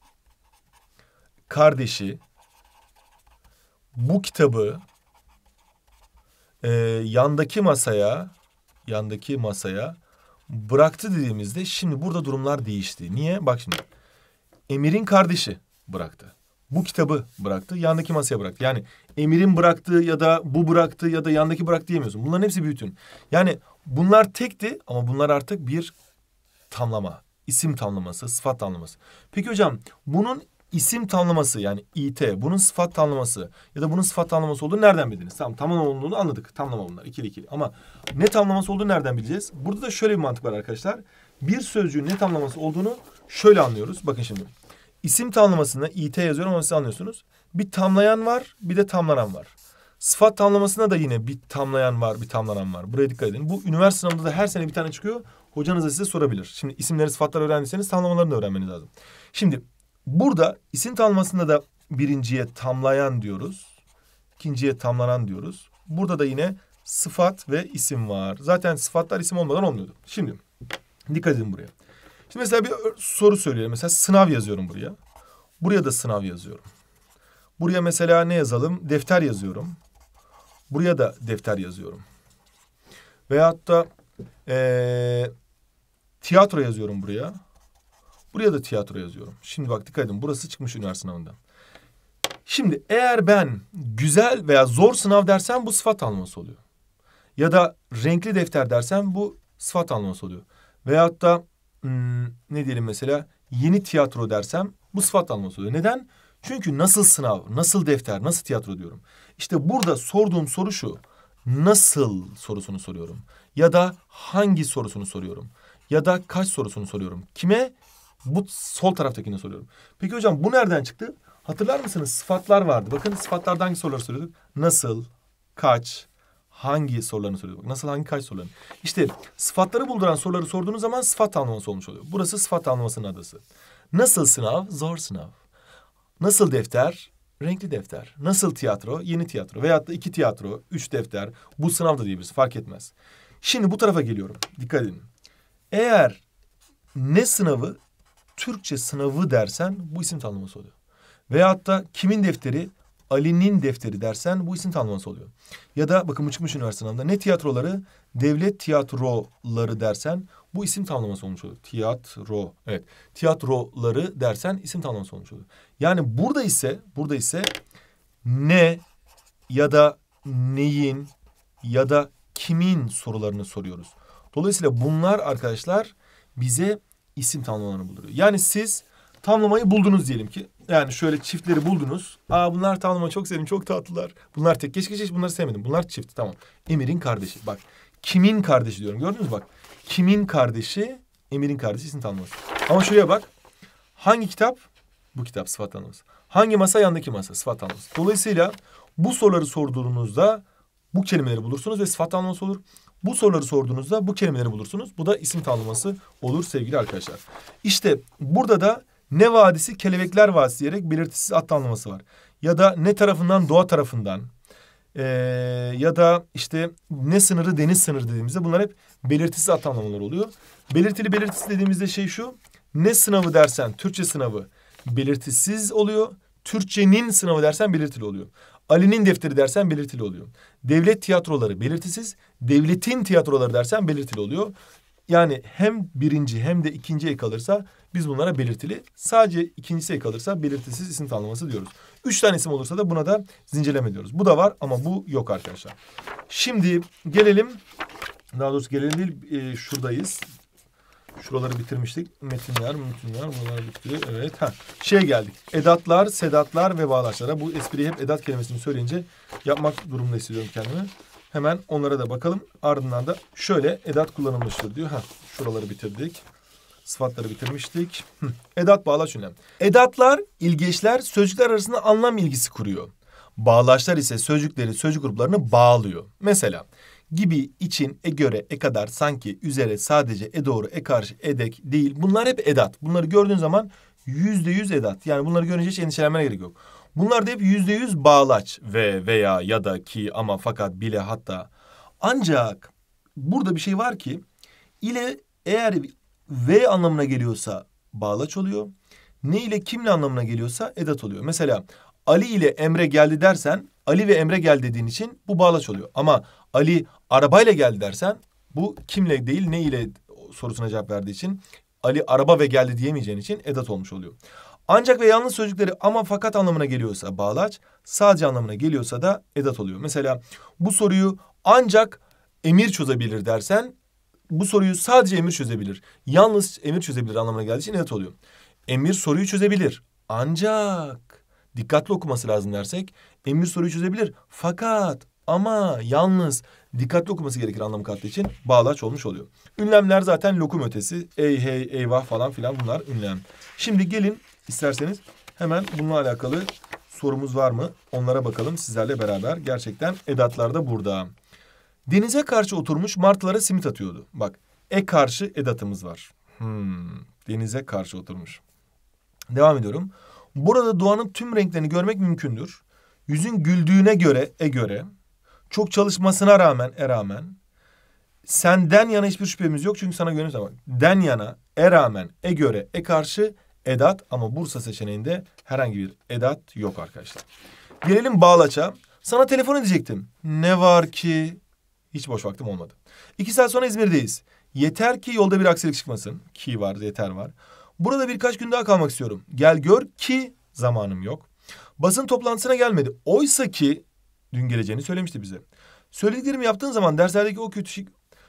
kardeşi bu kitabı e, yandaki masaya yandaki masaya bıraktı dediğimizde şimdi burada durumlar değişti. Niye? Bak şimdi. Emir'in kardeşi bıraktı. Bu kitabı bıraktı, yandaki masaya bıraktı. Yani Emir'in bıraktığı ya da bu bıraktı ya da yandaki bıraktı diyemiyorsun. Bunların hepsi bütün. Yani bunlar tekti ama bunlar artık bir tamlama. isim tamlaması, sıfat tamlaması. Peki hocam bunun isim tanımlaması yani IT bunun sıfat tanımlaması ya da bunun sıfat tanımlaması olduğunu nereden bildiniz? Tamam tamam olduğunu anladık. Tamamlama bunlar ikili ikili ama ne tamlaması olduğunu nereden bileceğiz? Burada da şöyle bir mantık var arkadaşlar. Bir sözcüğün ne tamlaması olduğunu şöyle anlıyoruz. Bakın şimdi isim tamlamasında IT yazıyorum onu siz anlıyorsunuz. Bir tamlayan var bir de tamlanan var. Sıfat tamlamasına da yine bir tamlayan var, bir tamlanan var. Buraya dikkat edin. Bu üniversite sınavında da her sene bir tane çıkıyor. Hocanız da size sorabilir. Şimdi isimleri, sıfatları öğrendiyseniz da öğrenmeniz lazım. Şimdi Burada isim tamlamasında da birinciye tamlayan diyoruz. ikinciye tamlanan diyoruz. Burada da yine sıfat ve isim var. Zaten sıfatlar isim olmadan olmuyordu. Şimdi dikkat edin buraya. Şimdi mesela bir soru söylüyorum. Mesela sınav yazıyorum buraya. Buraya da sınav yazıyorum. Buraya mesela ne yazalım? Defter yazıyorum. Buraya da defter yazıyorum. Veyahut da ee, tiyatro yazıyorum buraya. Buraya da tiyatro yazıyorum. Şimdi bak dikkat edin burası çıkmış üniversite sınavından. Şimdi eğer ben güzel veya zor sınav dersem bu sıfat alması oluyor. Ya da renkli defter dersem bu sıfat alması oluyor. Veyahut da hmm, ne diyelim mesela yeni tiyatro dersem bu sıfat alması oluyor. Neden? Çünkü nasıl sınav, nasıl defter, nasıl tiyatro diyorum. İşte burada sorduğum soru şu. Nasıl sorusunu soruyorum. Ya da hangi sorusunu soruyorum. Ya da kaç sorusunu soruyorum. Kime? Bu sol taraftakine soruyorum. Peki hocam bu nereden çıktı? Hatırlar mısınız? Sıfatlar vardı. Bakın sıfatlardan hangi soruları soruyorduk? Nasıl, kaç, hangi sorularını soruyorduk. Nasıl, hangi, kaç sorularını. İşte sıfatları bulduran soruları sorduğunuz zaman sıfat anlaması olmuş oluyor. Burası sıfat anlamasının adası. Nasıl sınav? Zor sınav. Nasıl defter? Renkli defter. Nasıl tiyatro? Yeni tiyatro. Veyahut da iki tiyatro, üç defter. Bu sınav da diyebiliriz. Fark etmez. Şimdi bu tarafa geliyorum. Dikkat edin. Eğer ne sınavı Türkçe sınavı dersen bu isim tanımlaması oluyor. Veyahut da kimin defteri? Ali'nin defteri dersen bu isim tanımlaması oluyor. Ya da bakın bu çıkmış üniversite sınavında ne tiyatroları? Devlet tiyatroları dersen bu isim tanımlaması olmuş oluyor. Tiyatro. Evet. Tiyatroları dersen isim tanımlaması olmuş oluyor. Yani burada ise burada ise ne ya da neyin ya da kimin sorularını soruyoruz. Dolayısıyla bunlar arkadaşlar bize isim tamlamalarını buluyor. Yani siz tamlamayı buldunuz diyelim ki. Yani şöyle çiftleri buldunuz. Aa bunlar tamlama çok sevdim çok tatlılar. Bunlar tek geç geç bunları sevmedim. Bunlar çift tamam. Emir'in kardeşi bak. Kimin kardeşi diyorum gördünüz mü bak. Kimin kardeşi Emir'in kardeşi isim tanımlaması. Ama şuraya bak. Hangi kitap? Bu kitap sıfat tanımlaması. Hangi masa? Yandaki masa sıfat tanımlaması. Dolayısıyla bu soruları sorduğunuzda bu kelimeleri bulursunuz ve sıfat tanımlaması olur. Bu soruları sorduğunuzda bu kelimeleri bulursunuz. Bu da isim tanımlaması olur sevgili arkadaşlar. İşte burada da ne vadisi kelebekler vadisi diyerek belirtisiz at tanımlaması var. Ya da ne tarafından doğa tarafından ee, ya da işte ne sınırı deniz sınırı dediğimizde bunlar hep belirtisiz at tanımlamalar oluyor. Belirtili belirtisiz dediğimizde şey şu ne sınavı dersen Türkçe sınavı belirtisiz oluyor. Türkçenin sınavı dersen belirtili oluyor. Ali'nin defteri dersen belirtili oluyor. Devlet tiyatroları belirtisiz, devletin tiyatroları dersen belirtili oluyor. Yani hem birinci hem de ikinci ek alırsa biz bunlara belirtili. Sadece ikincisi ek alırsa belirtisiz isim tanımlaması diyoruz. Üç tane isim olursa da buna da zincirleme diyoruz. Bu da var ama bu yok arkadaşlar. Şimdi gelelim, daha doğrusu gelelim değil, e, şuradayız. Şuraları bitirmiştik. Metinler, mümkünler, bunlar bitti. Evet. Ha. Şeye geldik. Edatlar, sedatlar ve bağlaçlara. Bu espriyi hep edat kelimesini söyleyince yapmak durumunda hissediyorum kendimi. Hemen onlara da bakalım. Ardından da şöyle edat kullanılmıştır diyor. Ha, şuraları bitirdik. Sıfatları bitirmiştik. Edat bağlaç önemli. Edatlar, ilgeçler sözcükler arasında anlam ilgisi kuruyor. Bağlaçlar ise sözcükleri sözcük gruplarını bağlıyor. Mesela gibi için e göre e kadar sanki üzere sadece e doğru e karşı edek değil. Bunlar hep edat. Bunları gördüğün zaman yüzde yüz edat. Yani bunları görünce hiç endişelenmene gerek yok. Bunlar da hep yüzde yüz bağlaç ve veya ya da ki ama fakat bile hatta. Ancak burada bir şey var ki ile eğer v anlamına geliyorsa bağlaç oluyor. Ne ile kimle anlamına geliyorsa edat oluyor. Mesela Ali ile Emre geldi dersen Ali ve Emre geldi dediğin için bu bağlaç oluyor. Ama Ali arabayla geldi dersen bu kimle değil ne ile sorusuna cevap verdiği için Ali araba ve geldi diyemeyeceğin için edat olmuş oluyor. Ancak ve yalnız sözcükleri ama fakat anlamına geliyorsa bağlaç, sadece anlamına geliyorsa da edat oluyor. Mesela bu soruyu ancak emir çözebilir dersen bu soruyu sadece emir çözebilir. Yalnız emir çözebilir anlamına geldiği için edat oluyor. Emir soruyu çözebilir. Ancak dikkatli okuması lazım dersek emir soruyu çözebilir. Fakat ama yalnız dikkatli okuması gerekir anlamı kattığı için bağlaç olmuş oluyor. Ünlemler zaten lokum ötesi. Ey hey eyvah falan filan bunlar ünlem. Şimdi gelin isterseniz hemen bununla alakalı sorumuz var mı? Onlara bakalım sizlerle beraber. Gerçekten edatlar da burada. Denize karşı oturmuş martılara simit atıyordu. Bak e karşı edatımız var. Hmm, denize karşı oturmuş. Devam ediyorum. Burada doğanın tüm renklerini görmek mümkündür. Yüzün güldüğüne göre, e göre, çok çalışmasına rağmen, e rağmen, senden yana hiçbir şüphemiz yok çünkü sana gönül zaman. Den yana, e rağmen, e göre, e karşı, edat ama Bursa seçeneğinde herhangi bir edat yok arkadaşlar. Gelelim bağlaça. Sana telefon edecektim. Ne var ki? Hiç boş vaktim olmadı. İki saat sonra İzmir'deyiz. Yeter ki yolda bir aksilik çıkmasın. Ki var, yeter var. Burada birkaç gün daha kalmak istiyorum. Gel gör ki zamanım yok. Basın toplantısına gelmedi. Oysa ki dün geleceğini söylemişti bize. Söylediklerimi yaptığın zaman derslerdeki o kötü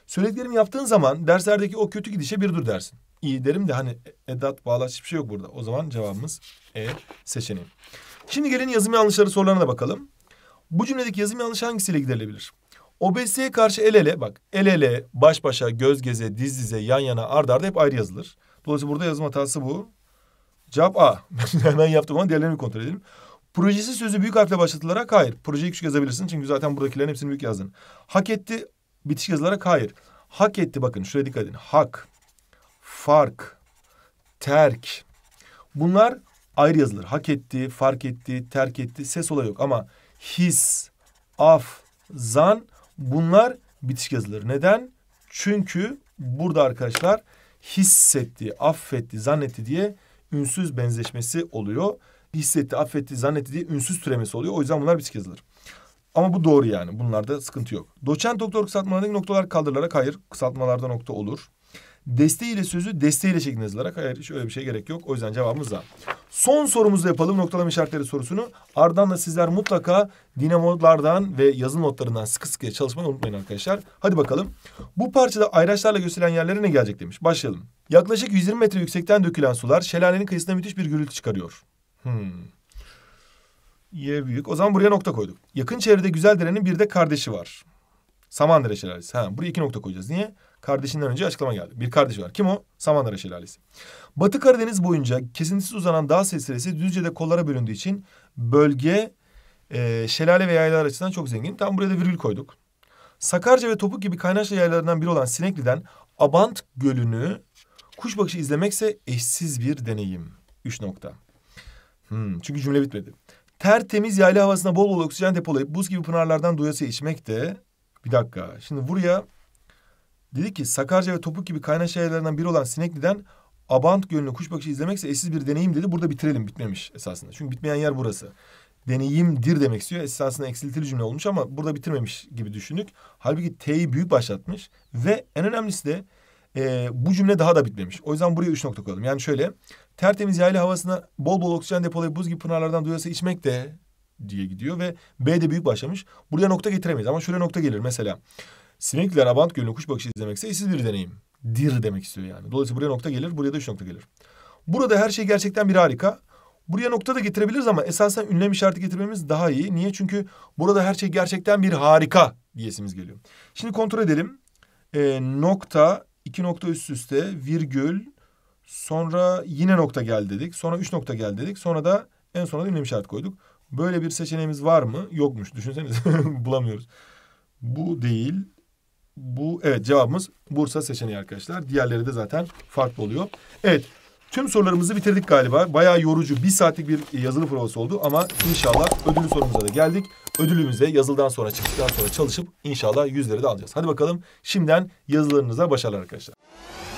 Söylediklerimi yaptığın zaman derslerdeki o kötü gidişe bir dur dersin. İyi derim de hani edat bağlaç hiçbir şey yok burada. O zaman cevabımız E seçeneği. Şimdi gelin yazım yanlışları sorularına da bakalım. Bu cümledeki yazım yanlışı hangisiyle giderilebilir? Obeziteye karşı el ele bak el ele, baş başa, göz geze, diz dize, yan yana, ard arda hep ayrı yazılır. Dolayısıyla burada yazım hatası bu. Cevap A. Hemen yaptım ama diğerlerini kontrol edelim. Projesi sözü büyük harfle başlatılarak hayır. Projeyi küçük yazabilirsin çünkü zaten buradakilerin hepsini büyük yazdın. Hak etti bitişik yazılarak hayır. Hak etti bakın şuraya dikkat edin. Hak, fark, terk. Bunlar ayrı yazılır. Hak etti, fark etti, terk etti. Ses olayı yok ama his, af, zan bunlar bitiş yazılır. Neden? Çünkü burada arkadaşlar hissetti, affetti, zannetti diye ünsüz benzeşmesi oluyor. Hissetti, affetti, zannetti diye ünsüz türemesi oluyor. O yüzden bunlar bitik yazılır. Ama bu doğru yani. Bunlarda sıkıntı yok. Doçent doktor kısaltmalarındaki noktalar kaldırılarak hayır. Kısaltmalarda nokta olur desteğiyle sözü desteğiyle şeklinde yazılarak hayır şöyle bir şey gerek yok. O yüzden cevabımız da. Son sorumuzu yapalım noktalama işaretleri sorusunu. Ardından da sizler mutlaka dinamodlardan ve yazı notlarından sıkı sıkıya çalışmayı unutmayın arkadaşlar. Hadi bakalım. Bu parçada ayraçlarla gösterilen yerlere ne gelecek demiş. Başlayalım. Yaklaşık 120 metre yüksekten dökülen sular şelalenin kıyısında müthiş bir gürültü çıkarıyor. Hmm. Y büyük. O zaman buraya nokta koyduk. Yakın çevrede güzel derenin bir de kardeşi var. Samandere şelalesi. Ha, buraya iki nokta koyacağız. Niye? kardeşinden önce açıklama geldi. Bir kardeş var. Kim o? Samandıra Şelalesi. Batı Karadeniz boyunca kesintisiz uzanan dağ silsilesi Düzce'de kollara bölündüğü için bölge e, şelale ve yaylalar açısından çok zengin. Tam buraya da virgül koyduk. Sakarca ve Topuk gibi kaynaşlı yaylalarından biri olan Sinekli'den Abant Gölü'nü kuş bakışı izlemekse eşsiz bir deneyim. Üç nokta. Hmm, çünkü cümle bitmedi. Tertemiz yayla havasına bol bol oksijen depolayıp buz gibi pınarlardan doyasıya içmek de... Bir dakika. Şimdi buraya Dedi ki Sakarca ve Topuk gibi kaynaş yerlerinden biri olan Sinekli'den Abant Gölü'nü kuş bakışı izlemekse eşsiz bir deneyim dedi. Burada bitirelim bitmemiş esasında. Çünkü bitmeyen yer burası. Deneyimdir demek istiyor. Esasında eksiltili cümle olmuş ama burada bitirmemiş gibi düşündük. Halbuki T'yi büyük başlatmış. Ve en önemlisi de e, bu cümle daha da bitmemiş. O yüzden buraya üç nokta koyalım. Yani şöyle tertemiz yaylı havasına bol bol oksijen depolayıp buz gibi pınarlardan duyası içmek de diye gidiyor ve B de büyük başlamış. Buraya nokta getiremeyiz ama şuraya nokta gelir mesela. Sinekle abant Gölü'nü kuş bakışı izlemekse ise işsiz bir deneyim. Dir demek istiyor yani. Dolayısıyla buraya nokta gelir, buraya da üç nokta gelir. Burada her şey gerçekten bir harika. Buraya nokta da getirebiliriz ama esasen ünlem işareti getirmemiz daha iyi. Niye? Çünkü burada her şey gerçekten bir harika diyesimiz geliyor. Şimdi kontrol edelim. Ee, nokta, iki nokta üst üste, virgül, sonra yine nokta geldi dedik. Sonra üç nokta geldi dedik. Sonra da en sona ünlem işareti koyduk. Böyle bir seçeneğimiz var mı? Yokmuş. Düşünseniz bulamıyoruz. Bu değil bu evet cevabımız Bursa seçeneği arkadaşlar. Diğerleri de zaten farklı oluyor. Evet tüm sorularımızı bitirdik galiba. Bayağı yorucu bir saatlik bir yazılı provası oldu ama inşallah ödülü sorumuza da geldik. Ödülümüze yazıldan sonra çıktıktan sonra çalışıp inşallah yüzleri de alacağız. Hadi bakalım şimdiden yazılarınıza başarılar arkadaşlar.